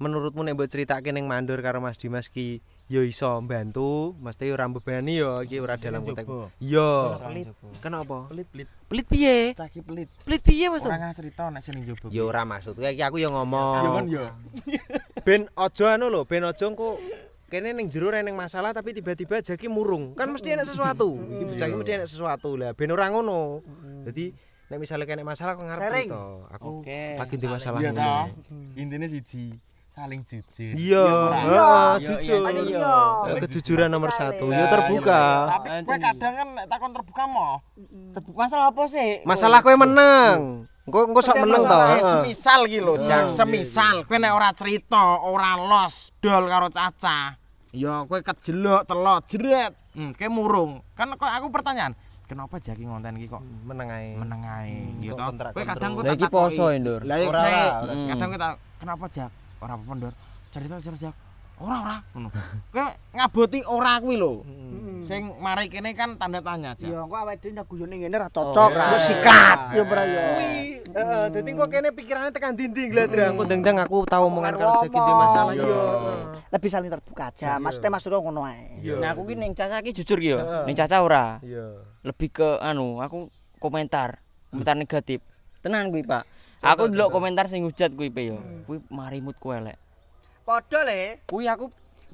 menurutmu nek mbok critake ning mandur karo Mas Dimas ki ya iso mbantu mesti ora mbebani ya iki ora dalam kotak yo pelit kenapa pelit pelit pelit piye lagi pelit pelit piye maksud ora ngerti to nek sini jobo yo ora maksud kaya iki aku yo ngomong ben aja anu lho ben aja kok kene ning jero ra ning masalah tapi tiba-tiba jaki murung kan mesti enak sesuatu iki bocah mesti enak sesuatu lah ben ora ngono dadi nek misalnya kena masalah aku ngerti to aku okay. lagi di masalah iya nah. intine siji saling jujur iya, iya, iya. jujur iya, kejujuran nomor satu iya terbuka tapi gue kadang kan takon terbuka mau terbuka masalah apa sih masalah kowe menang Engko engko sok menang to. Semisal iki lho, Jang. Semisal kowe nek ora cerita, ora los dol karo Caca. iya kowe kejelok telot jret. Hmm, kue murung. Kan aku pertanyaan, kenapa jaki ngonten iki kok menengae menengae yo hmm, to kowe kadang kok iki poso ndur lha ora hmm. kadang kita kenapa jak ora apa-apa ndur cerita cerita jak ora ora ngono kowe ngaboti ora kuwi lho hmm. sing mari kene kan tanda tanya aja yo kok awake dhewe guyone ngene ra oh, cocok ra sikat yo ora yo kuwi dadi kok kene pikirane tekan dinding lho dreng kok dendeng aku tau omongan karo jaki dhewe masalah yo lebih saling terbuka aja maksudnya mas ngono ae nah aku ki ning caca ki jujur ki yo ning caca ora yo lebih ke anu aku komentar komentar negatif tenan gue pak aku dulu komentar sing hujat gue pak yo gue marimut kuwi elek padha le gue aku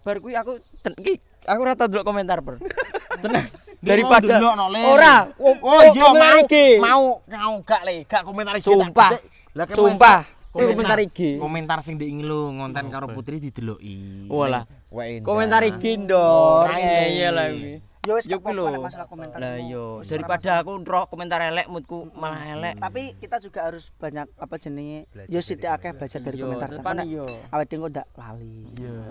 bar gue aku ten, ki, aku rata dulu komentar per tenan daripada ora oh, oh, oh yo iya, mau mau mau gak le gak komentar sumpah sumpah komentar iki komentar sing diing lu ngonten oh, karo putri dideloki walah komentar IG ndor oh, iya, iya lah Yo wis masalah komentar. Lah yo, daripada aku ntrok komentar elek moodku malah elek. Tapi kita juga harus banyak apa jenenge? Yo sithik akeh baca dari komentar jane. Awake dhewe kok ndak lali.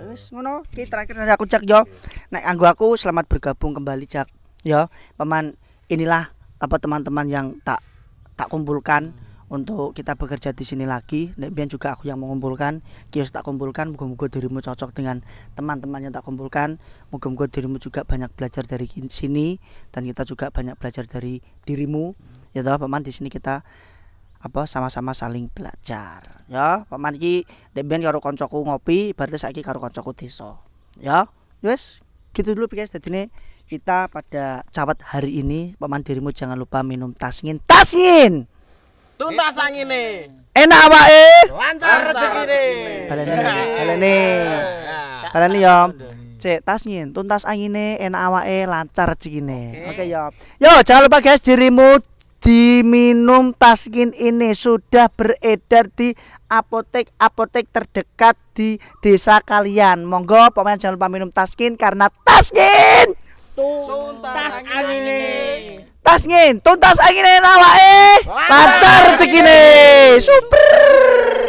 Wis ngono, iki terakhir aku Jak yo. Nek anggo aku selamat bergabung kembali Jak. Yo, paman inilah apa teman-teman yang tak tak kumpulkan. untuk kita bekerja di sini lagi. Kemudian juga aku yang mengumpulkan, kios tak kumpulkan, moga-moga dirimu cocok dengan teman-teman yang tak kumpulkan. Moga-moga dirimu juga banyak belajar dari sini dan kita juga banyak belajar dari dirimu. Ya toh, paman di sini kita apa sama-sama saling belajar ya paman iki ndek karo koncoku ngopi berarti saiki karo koncoku desa ya wes gitu dulu guys jadi ini kita pada cawat hari ini paman dirimu jangan lupa minum tasngin tasngin tuntas angin nih enak awake eh? lancar rezekine balene balene balene yo Cek tas nih tuntas angin nih enak awake, eh? lancar nih Oke yom yo. jangan lupa guys dirimu diminum taskin ini sudah beredar di apotek-apotek terdekat di desa kalian. Monggo pokoknya jangan lupa minum taskin karena taskin tuntas angin tas ngin tuntas angin awak eh lancar rezekine super